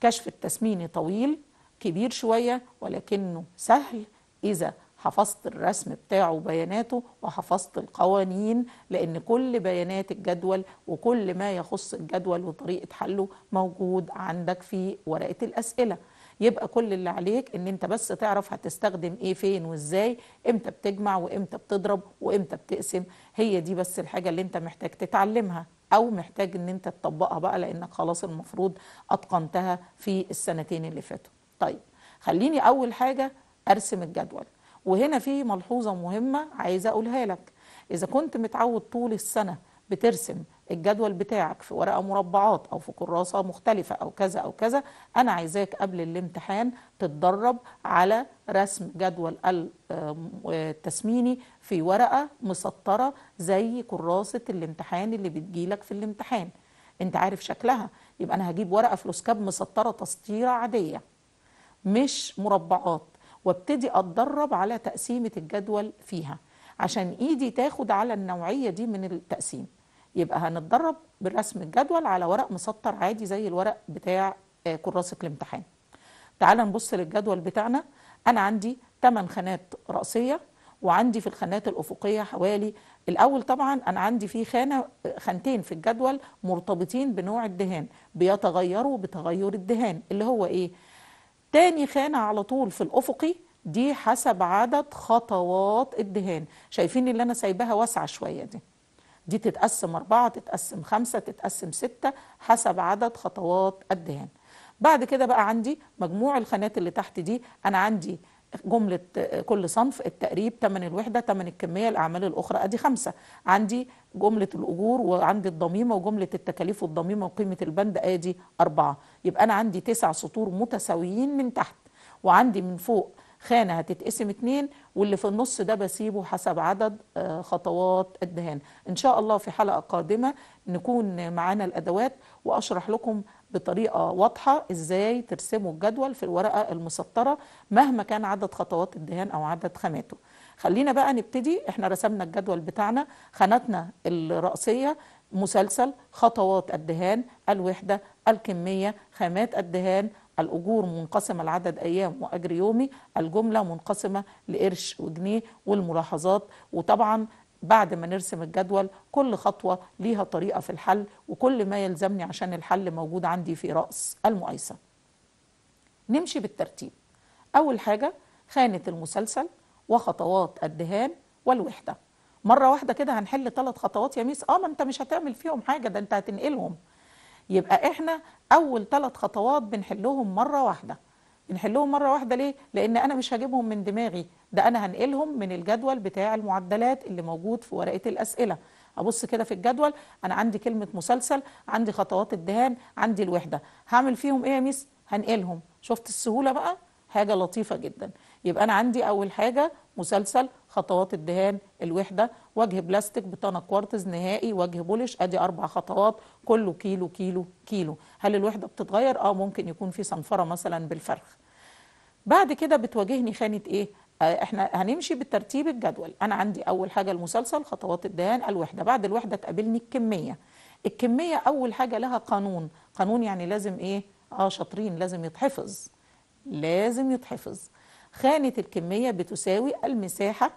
كشف التسميني طويل كبير شويه ولكنه سهل اذا حفظت الرسم بتاعه وبياناته وحفظت القوانين لأن كل بيانات الجدول وكل ما يخص الجدول وطريقة حله موجود عندك في ورقة الأسئلة يبقى كل اللي عليك ان انت بس تعرف هتستخدم ايه فين وازاي امتى بتجمع وامتى بتضرب وامتى بتقسم هي دي بس الحاجة اللي انت محتاج تتعلمها او محتاج ان انت تطبقها بقى لانك خلاص المفروض اتقنتها في السنتين اللي فاتوا طيب خليني اول حاجة ارسم الجدول وهنا في ملحوظة مهمة عايزة أقولها لك إذا كنت متعود طول السنة بترسم الجدول بتاعك في ورقة مربعات أو في كراسة مختلفة أو كذا أو كذا أنا عايزاك قبل الامتحان تتدرب على رسم جدول التسميني في ورقة مسطرة زي كراسة الامتحان اللي بتجيلك في الامتحان انت عارف شكلها يبقى أنا هجيب ورقة فلوسكاب مسطرة تسطيرة عادية مش مربعات وابتدي اتدرب على تقسيمه الجدول فيها عشان ايدي تاخد على النوعيه دي من التقسيم يبقى هنتدرب برسم الجدول على ورق مسطر عادي زي الورق بتاع آه، كراسه الامتحان تعال نبص للجدول بتاعنا انا عندي 8 خانات راسيه وعندي في الخانات الافقيه حوالي الاول طبعا انا عندي في خانه آه، خانتين في الجدول مرتبطين بنوع الدهان بيتغيروا بتغير الدهان اللي هو ايه تاني خانة على طول في الأفقي دي حسب عدد خطوات الدهان شايفين اللي أنا سايباها واسعة شوية دي دي تتقسم أربعة تتقسم خمسة تتقسم ستة حسب عدد خطوات الدهان بعد كده بقى عندي مجموع الخانات اللي تحت دي أنا عندي جملة آه، كل صنف التقريب تمن الوحدة تمن الكمية الأعمال الأخرى أدي خمسة عندي جملة الأجور وعندي الضميمة وجملة التكاليف والضميمة وقيمة البند أدي أربعة يبقى أنا عندي تسع سطور متساويين من تحت وعندي من فوق خانة هتتقسم اتنين واللي في النص ده بسيبه حسب عدد آه، خطوات الدهان إن شاء الله في حلقة قادمة نكون معانا الأدوات وأشرح لكم بطريقه واضحه ازاي ترسموا الجدول في الورقه المسطره مهما كان عدد خطوات الدهان او عدد خاماته خلينا بقى نبتدي احنا رسمنا الجدول بتاعنا خاناتنا الرأسية مسلسل خطوات الدهان الوحده الكميه خامات الدهان الأجور منقسمة لعدد أيام وأجر يومي الجملة منقسمة لقرش وجنيه والملاحظات وطبعا بعد ما نرسم الجدول كل خطوة ليها طريقة في الحل وكل ما يلزمني عشان الحل موجود عندي في رأس المؤيسة نمشي بالترتيب أول حاجة خانة المسلسل وخطوات الدهان والوحدة مرة واحدة كده هنحل ثلاث خطوات يا ميس اه ما انت مش هتعمل فيهم حاجة ده انت هتنقلهم يبقى احنا اول ثلاث خطوات بنحلهم مرة واحدة بنحلهم مرة واحدة ليه؟ لان انا مش هجيبهم من دماغي ده انا هنقلهم من الجدول بتاع المعدلات اللي موجود في ورقه الاسئله ابص كده في الجدول انا عندي كلمه مسلسل عندي خطوات الدهان عندي الوحده هعمل فيهم ايه يا ميس هنقلهم شفت السهوله بقى حاجه لطيفه جدا يبقى انا عندي اول حاجه مسلسل خطوات الدهان الوحده وجه بلاستيك بطانه كوارتز نهائي وجه بولش ادي اربع خطوات كله كيلو كيلو كيلو هل الوحده بتتغير اه ممكن يكون في صنفره مثلا بالفرخ بعد كده بتواجهني خانه ايه احنا هنمشي بالترتيب الجدول انا عندي اول حاجه المسلسل خطوات الدهان الوحده بعد الوحده تقابلني الكميه الكميه اول حاجه لها قانون قانون يعني لازم ايه اه شاطرين لازم يتحفظ لازم يتحفظ خانه الكميه بتساوي المساحه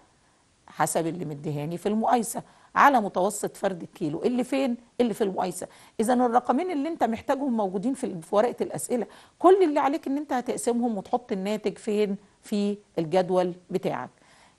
حسب اللي مديهاني في المقايسه على متوسط فرد الكيلو اللي فين اللي في المقايسه اذا الرقمين اللي انت محتاجهم موجودين في ورقه الاسئله كل اللي عليك ان انت هتقسمهم وتحط الناتج فين في الجدول بتاعك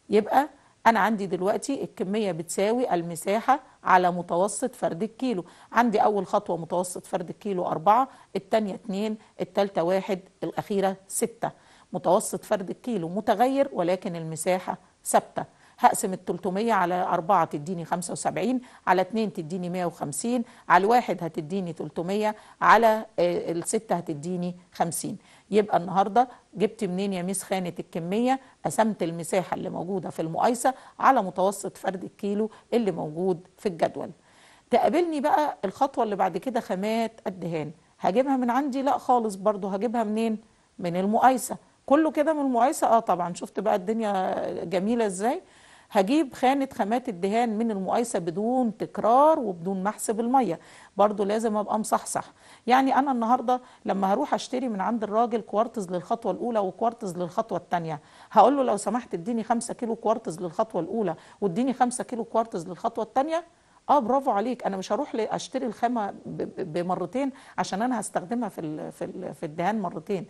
يبقى انا عندي دلوقتي الكميه بتساوي المساحه على متوسط فرد الكيلو عندي اول خطوه متوسط فرد الكيلو 4 الثانيه 2 الثالثه 1 الاخيره 6 متوسط فرد الكيلو متغير ولكن المساحه ثابته هقسم ال 300 على 4 تديني 75 على 2 تديني 150 على الواحد هتديني 300 على آه، الستة هتديني 50 يبقى النهارده جبت منين يا ميس خانه الكميه قسمت المساحه اللي موجوده في المقايسه على متوسط فرد الكيلو اللي موجود في الجدول تقابلني بقى الخطوه اللي بعد كده خامات الدهان هجيبها من عندي لا خالص برضو هجيبها منين من المقايسه كله كده من المقايسه اه طبعا شفت بقى الدنيا جميله ازاي هجيب خانة خامات الدهان من المقايسة بدون تكرار وبدون محس بالمية برضو لازم أبقى مصحصح يعني أنا النهاردة لما هروح أشتري من عند الراجل كوارتز للخطوة الأولى وكوارتز للخطوة الثانية هقول له لو سمحت اديني 5 كيلو كوارتز للخطوة الأولى واديني 5 كيلو كوارتز للخطوة الثانية اه برافو عليك انا مش هروح اشتري الخامه بمرتين عشان انا هستخدمها في في الدهان مرتين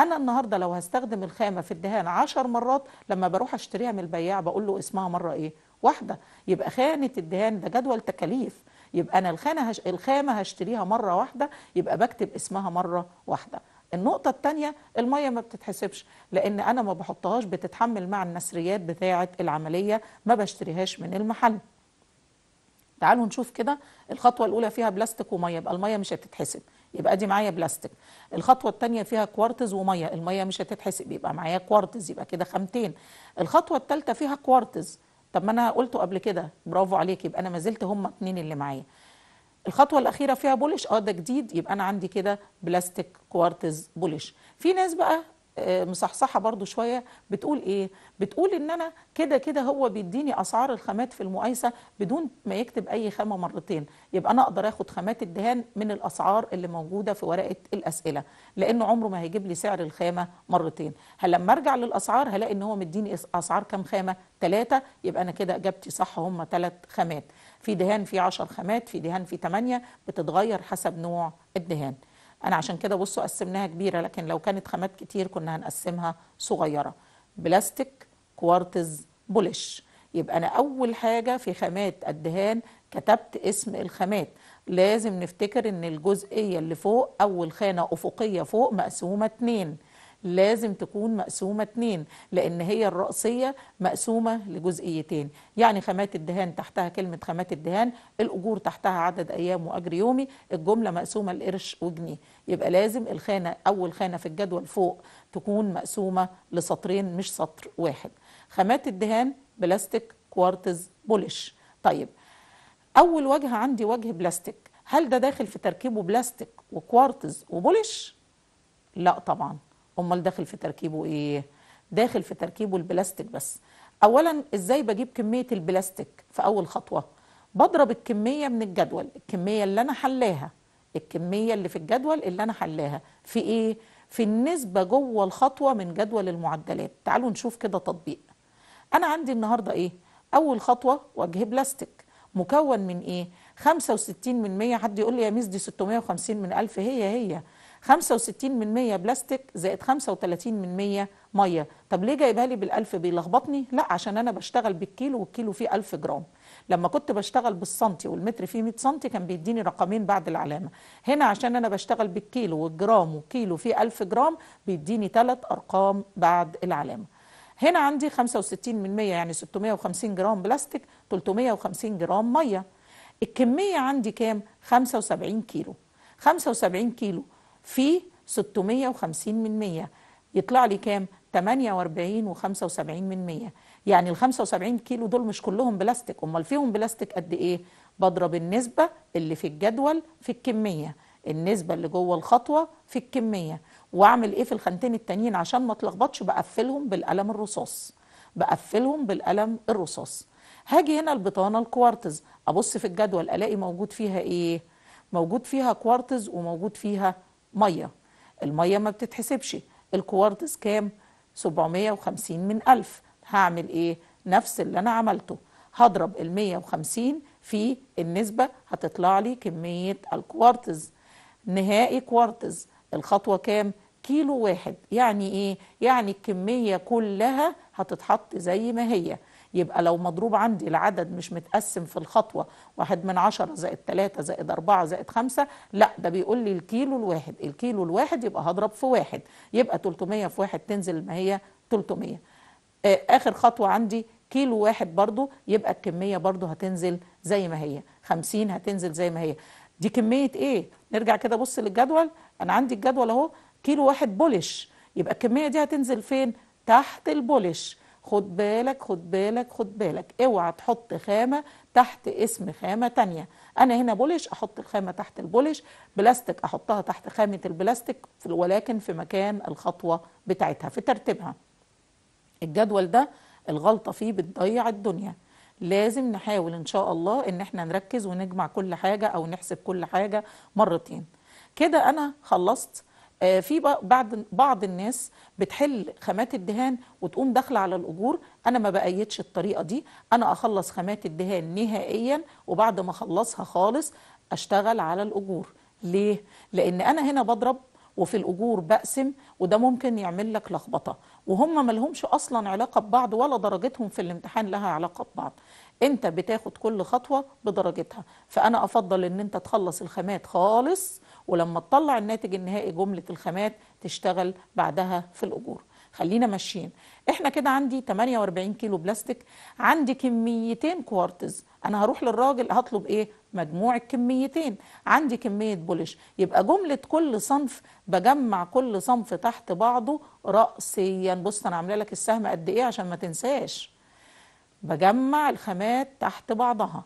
انا النهارده لو هستخدم الخامه في الدهان 10 مرات لما بروح اشتريها من البياع بقول له اسمها مره ايه واحده يبقى خانه الدهان ده جدول تكاليف يبقى انا الخانه هش... الخامه هشتريها مره واحده يبقى بكتب اسمها مره واحده النقطة الثانية المية ما بتتحسبش لأن أنا ما بحطهاش بتتحمل مع النسريات بتاعة العملية ما بشتريهاش من المحل تعالوا نشوف كده الخطوة الأولى فيها بلاستيك ومية يبقى المية مش هتتحسب يبقى دي معايا بلاستيك الخطوه الثانيه فيها كوارتز وميه الميه مش هتتحسب يبقى معايا كوارتز يبقى كده خامتين الخطوه الثالثه فيها كوارتز طب ما انا قلته قبل كده برافو عليك يبقى انا ما زلت هم اتنين اللي معايا الخطوه الاخيره فيها بولش اه ده جديد يبقى انا عندي كده بلاستيك كوارتز بولش في ناس بقى مصحصحه برضو شويه بتقول ايه بتقول ان انا كده كده هو بيديني اسعار الخامات في المقايسه بدون ما يكتب اي خامه مرتين يبقى انا اقدر اخد خامات الدهان من الاسعار اللي موجوده في ورقه الاسئله لانه عمره ما هيجيب لي سعر الخامه مرتين هل لما ارجع للاسعار هلاقي ان هو مديني اسعار كام خامه ثلاثه يبقى انا كده اجابتي صح هم ثلاث خامات في دهان في 10 خامات في دهان في 8 بتتغير حسب نوع الدهان انا عشان كده بصوا قسمناها كبيره لكن لو كانت خامات كتير كنا هنقسمها صغيره بلاستيك كوارتز بولش يبقى انا اول حاجه في خامات الدهان كتبت اسم الخامات لازم نفتكر ان الجزئيه اللي فوق اول خانه افقيه فوق مقسومه اتنين لازم تكون مقسومة اتنين لأن هي الرأسية مقسومة لجزئيتين يعني خامات الدهان تحتها كلمة خامات الدهان الأجور تحتها عدد أيام وأجر يومي الجملة مقسومة لقرش وجنيه يبقى لازم الخانة أول خانة في الجدول فوق تكون مقسومة لسطرين مش سطر واحد خامات الدهان بلاستيك كوارتز بولش طيب أول وجه عندي وجه بلاستيك هل ده داخل في تركيبه بلاستيك وكوارتز وبولش؟ لا طبعا امال داخل في تركيبه ايه داخل في تركيبه البلاستيك بس اولا ازاي بجيب كميه البلاستيك في اول خطوه بضرب الكميه من الجدول الكميه اللي انا حلاها الكميه اللي في الجدول اللي انا حلاها في ايه في النسبه جوه الخطوه من جدول المعدلات تعالوا نشوف كده تطبيق انا عندي النهارده ايه اول خطوه وجه بلاستيك مكون من ايه 65 من 100 حد يقول لي يا ميس دي 650 من 1000 هي هي 65% بلاستيك زائد 35% ميه طب ليه جايبها لي بالألف بيلخبطني لا عشان انا بشتغل بالكيلو والكيلو فيه 1000 جرام لما كنت بشتغل بالسنتي والمتر فيه 100 سنتي كان بيديني رقمين بعد العلامه هنا عشان انا بشتغل بالكيلو والجرام وكيلو فيه 1000 جرام بيديني ثلاث ارقام بعد العلامه هنا عندي 65% يعني 650 جرام بلاستيك 350 جرام ميه الكميه عندي كام 75 كيلو 75 كيلو في 650 من 100 يطلع لي كام 48 و75 من 100 يعني ال 75 كيلو دول مش كلهم بلاستيك امال فيهم بلاستيك قد ايه بضرب النسبه اللي في الجدول في الكميه النسبه اللي جوه الخطوه في الكميه واعمل ايه في الخانتين التانيين عشان ما اتلخبطش بقفلهم بالقلم الرصاص بقفلهم بالقلم الرصاص هاجي هنا البطانه الكوارتز ابص في الجدول الاقي موجود فيها ايه موجود فيها كوارتز وموجود فيها ميه الميه ما بتتحسبش الكوارتز كام 750 من 1000 هعمل ايه نفس اللي انا عملته هضرب ال 150 في النسبه هتطلع لي كميه الكوارتز نهائي كوارتز الخطوه كام كيلو واحد يعني ايه يعني الكميه كلها هتتحط زي ما هي يبقى لو مضروب عندي العدد مش متقسم في الخطوة واحد من عشرة زائد ثلاثة زائد أربعة زائد خمسة لا ده بيقول لي الكيلو الواحد الكيلو الواحد يبقى هضرب في واحد يبقى 300 في واحد تنزل ما هي 300 آه، آخر خطوة عندي كيلو واحد برضو يبقى الكمية برضو هتنزل زي ما هي 50 هتنزل زي ما هي دي كمية ايه نرجع كده بص للجدول انا عندي الجدول اهو كيلو واحد بولش يبقى الكمية دي هتنزل فين تحت البولش خد بالك خد بالك خد بالك اوعى تحط خامه تحت اسم خامه تانية انا هنا بولش احط الخامه تحت البولش بلاستيك احطها تحت خامه البلاستيك ولكن في مكان الخطوه بتاعتها في ترتيبها الجدول ده الغلطه فيه بتضيع الدنيا لازم نحاول ان شاء الله ان احنا نركز ونجمع كل حاجه او نحسب كل حاجه مرتين كده انا خلصت آه، في بعض بعض الناس بتحل خامات الدهان وتقوم داخله على الاجور انا ما بايدش الطريقه دي انا اخلص خامات الدهان نهائيا وبعد ما اخلصها خالص اشتغل على الاجور ليه لان انا هنا بضرب وفي الاجور بقسم وده ممكن يعمل لك لخبطه وهم ما لهمش اصلا علاقه ببعض ولا درجتهم في الامتحان لها علاقه ببعض انت بتاخد كل خطوه بدرجتها فانا افضل ان انت تخلص الخامات خالص ولما تطلع الناتج النهائي جمله الخامات تشتغل بعدها في الاجور خلينا ماشيين احنا كده عندي 48 كيلو بلاستيك عندي كميتين كوارتز انا هروح للراجل هطلب ايه مجموع الكميتين عندي كميه بولش يبقى جمله كل صنف بجمع كل صنف تحت بعضه راسيا بص انا عامله لك السهم قد ايه عشان ما تنساش بجمع الخامات تحت بعضها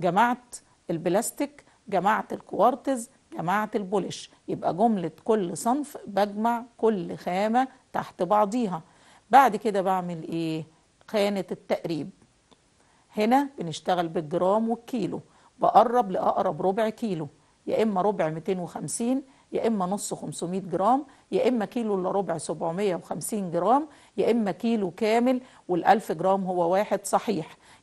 جمعت البلاستيك جمعت الكوارتز جماعة البولش يبقى جملة كل صنف بجمع كل خامة تحت بعضيها بعد كده بعمل ايه خانة التقريب هنا بنشتغل بالجرام والكيلو بقرب لأقرب ربع كيلو يا إما ربع 250 يا إما نص 500 جرام يا إما كيلو إلا ربع 750 جرام يا إما كيلو كامل والألف جرام هو واحد صحيح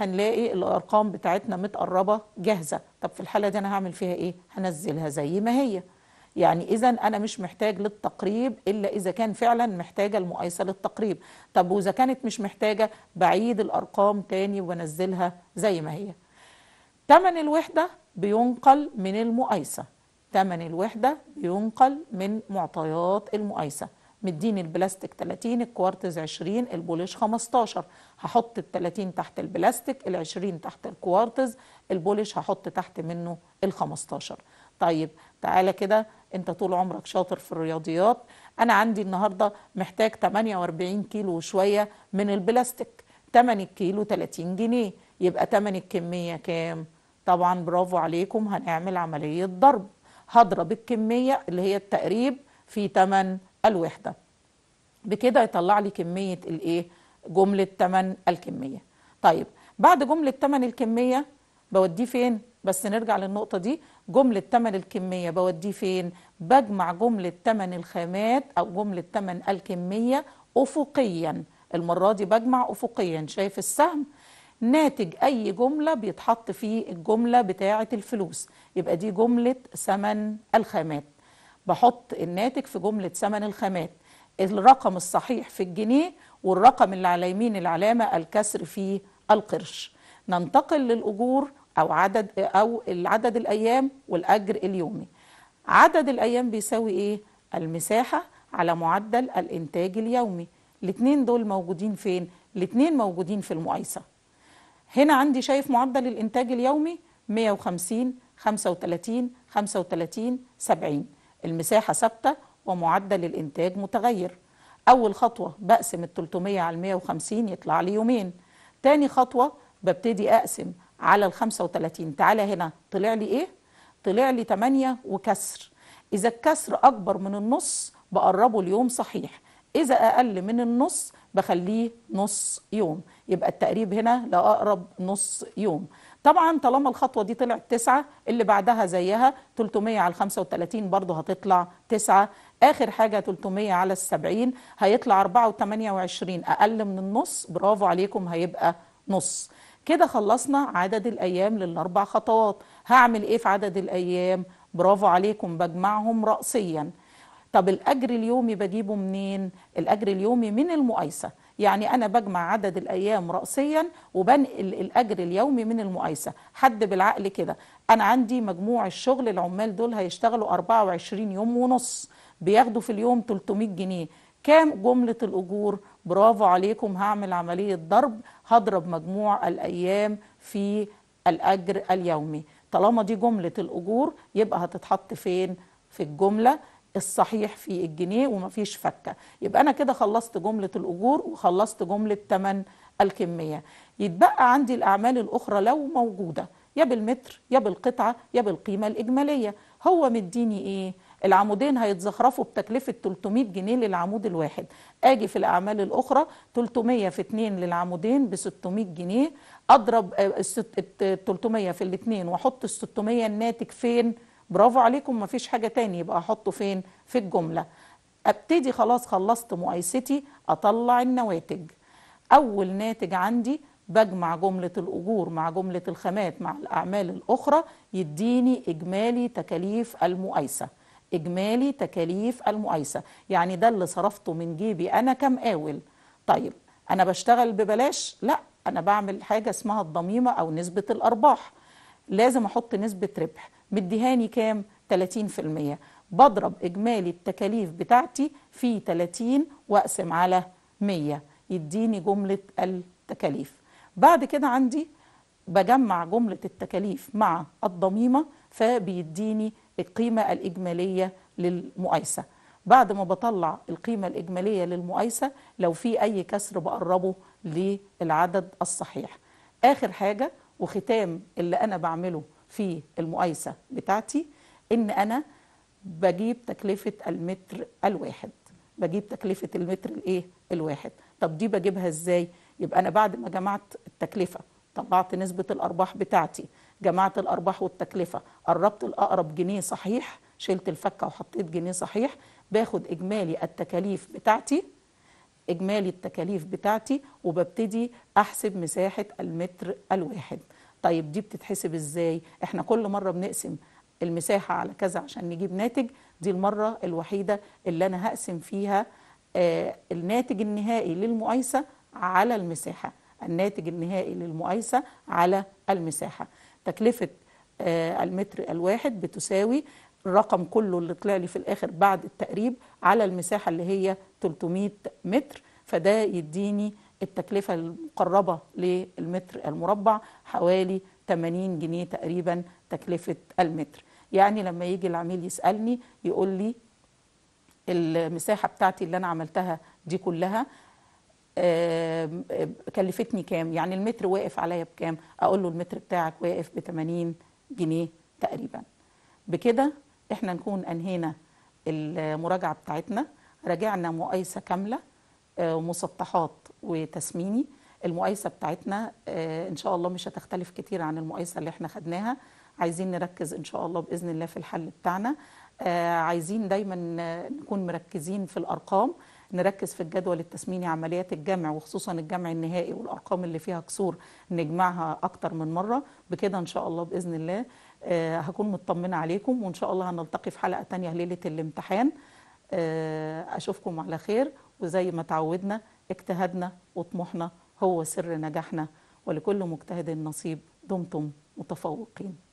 هنلاقي الارقام بتاعتنا متقربه جاهزه طب في الحاله دي انا هعمل فيها ايه هنزلها زي ما هي يعني اذا انا مش محتاج للتقريب الا اذا كان فعلا محتاجه المقايسه للتقريب طب واذا كانت مش محتاجه بعيد الارقام تاني وانزلها زي ما هي تمن الوحده بينقل من المقايسه تمن الوحده بينقل من معطيات المقايسه مديني البلاستيك 30 الكوارتز 20 البوليش 15 هحط ال 30 تحت البلاستيك ال 20 تحت الكوارتز البوليش هحط تحت منه ال 15 طيب تعالى كده انت طول عمرك شاطر في الرياضيات انا عندي النهارده محتاج 48 كيلو وشويه من البلاستيك 8 كيلو 30 جنيه يبقى تمن الكميه كام طبعا برافو عليكم هنعمل عمليه ضرب هضرب الكميه اللي هي التقريب في 8 الوحدة بكده يطلع لي كمية الايه جملة تمن الكمية طيب بعد جملة تمن الكمية بوديه فين بس نرجع للنقطة دي جملة تمن الكمية بوديه فين بجمع جملة تمن الخامات أو جملة تمن الكمية أفقيا المرة دي بجمع أفقيا شايف السهم ناتج أي جملة بيتحط فيه الجملة بتاعة الفلوس يبقى دي جملة ثمن الخامات بحط الناتج في جملة ثمن الخامات الرقم الصحيح في الجنيه والرقم اللي على يمين العلامة الكسر في القرش ننتقل للأجور أو عدد أو العدد الأيام والأجر اليومي عدد الأيام بيساوي إيه؟ المساحة على معدل الإنتاج اليومي الاتنين دول موجودين فين؟ الاتنين موجودين في المقايسة هنا عندي شايف معدل الإنتاج اليومي 150 35 35 70 المساحة ثابتة ومعدل الإنتاج متغير أول خطوة بقسم ال 300 على ال 150 يطلع لي يومين تاني خطوة ببتدي أقسم على ال 35 تعالى هنا طلع لي إيه؟ طلع لي 8 وكسر إذا الكسر أكبر من النص بقربه ليوم صحيح إذا أقل من النص بخليه نص يوم يبقى التقريب هنا لأقرب نص يوم طبعا طالما الخطوه دي طلعت 9 اللي بعدها زيها 300 على 35 برضه هتطلع 9 اخر حاجه 300 على ال 70 هيطلع 4 و28 اقل من النص برافو عليكم هيبقى نص كده خلصنا عدد الايام للاربع خطوات هعمل ايه في عدد الايام برافو عليكم بجمعهم راسيا طب الاجر اليومي بجيبه منين الاجر اليومي من المقايسه يعني أنا بجمع عدد الأيام رأسيا وبنقل الأجر اليومي من المقايسة حد بالعقل كده أنا عندي مجموع الشغل العمال دول هيشتغلوا 24 يوم ونص بياخدوا في اليوم 300 جنيه كام جملة الأجور برافو عليكم هعمل عملية ضرب هضرب مجموع الأيام في الأجر اليومي طالما دي جملة الأجور يبقى هتتحط فين في الجملة الصحيح في الجنيه ومفيش فكة يبقى أنا كده خلصت جملة الأجور وخلصت جملة تمن الكمية يتبقى عندي الأعمال الأخرى لو موجودة يا بالمتر يا بالقطعة يا بالقيمة الإجمالية هو مديني إيه؟ العمودين هيتزخرفوا بتكلفة 300 جنيه للعمود الواحد أجي في الأعمال الأخرى 300 في 2 للعمودين ب 600 جنيه أضرب 300 آه، في الاثنين وأحط ال 600 الناتج فين؟ برافو عليكم مفيش حاجه تاني يبقى احطه فين في الجمله ابتدي خلاص خلصت مقايستي اطلع النواتج اول ناتج عندي بجمع جملة الأجور مع جملة الخامات مع الأعمال الأخرى يديني إجمالي تكاليف المؤيسة إجمالي تكاليف المؤيسة يعني ده اللي صرفته من جيبي أنا كم آول طيب أنا بشتغل ببلاش؟ لا أنا بعمل حاجة اسمها الضميمة أو نسبة الأرباح لازم أحط نسبة ربح مديهاني كام 30% بضرب إجمالي التكاليف بتاعتي في 30 وأقسم على 100 يديني جملة التكاليف بعد كده عندي بجمع جملة التكاليف مع الضميمة فبيديني القيمة الإجمالية للمقايسة بعد ما بطلع القيمة الإجمالية للمقايسة لو في أي كسر بقربه للعدد الصحيح آخر حاجة وختام اللي أنا بعمله في المقايسه بتاعتي ان انا بجيب تكلفه المتر الواحد بجيب تكلفه المتر الايه الواحد طب دي بجيبها ازاي يبقى انا بعد ما جمعت التكلفه طلعت نسبه الارباح بتاعتي جمعت الارباح والتكلفه قربت الاقرب جنيه صحيح شلت الفكه وحطيت جنيه صحيح باخد اجمالي التكاليف بتاعتي اجمالي التكاليف بتاعتي وببتدي احسب مساحه المتر الواحد طيب دي بتتحسب ازاي احنا كل مره بنقسم المساحه على كذا عشان نجيب ناتج دي المره الوحيده اللي انا هقسم فيها آه الناتج النهائي للمقايسه على المساحه الناتج النهائي للمقايسه على المساحه تكلفه آه المتر الواحد بتساوي الرقم كله اللي طلع لي في الاخر بعد التقريب على المساحه اللي هي 300 متر فده يديني التكلفة المقربة للمتر المربع حوالي 80 جنيه تقريبا تكلفة المتر يعني لما يجي العميل يسألني يقول لي المساحة بتاعتي اللي أنا عملتها دي كلها كلفتني كام يعني المتر واقف عليا بكام أقول له المتر بتاعك واقف ب 80 جنيه تقريبا بكده احنا نكون أنهينا المراجعة بتاعتنا راجعنا مقايسة كاملة آه، مسطحات وتسميني المقايسه بتاعتنا آه، ان شاء الله مش هتختلف كتير عن المقايسه اللي احنا خدناها عايزين نركز ان شاء الله باذن الله في الحل بتاعنا آه، عايزين دايما نكون مركزين في الارقام نركز في الجدول التسميني عمليات الجمع وخصوصا الجمع النهائي والارقام اللي فيها كسور نجمعها اكتر من مره بكده ان شاء الله باذن الله آه، هكون مطمنه عليكم وان شاء الله هنلتقي في حلقه تانية ليله الامتحان اشوفكم على خير وزي ما تعودنا اجتهادنا وطموحنا هو سر نجاحنا ولكل مجتهد نصيب دمتم متفوقين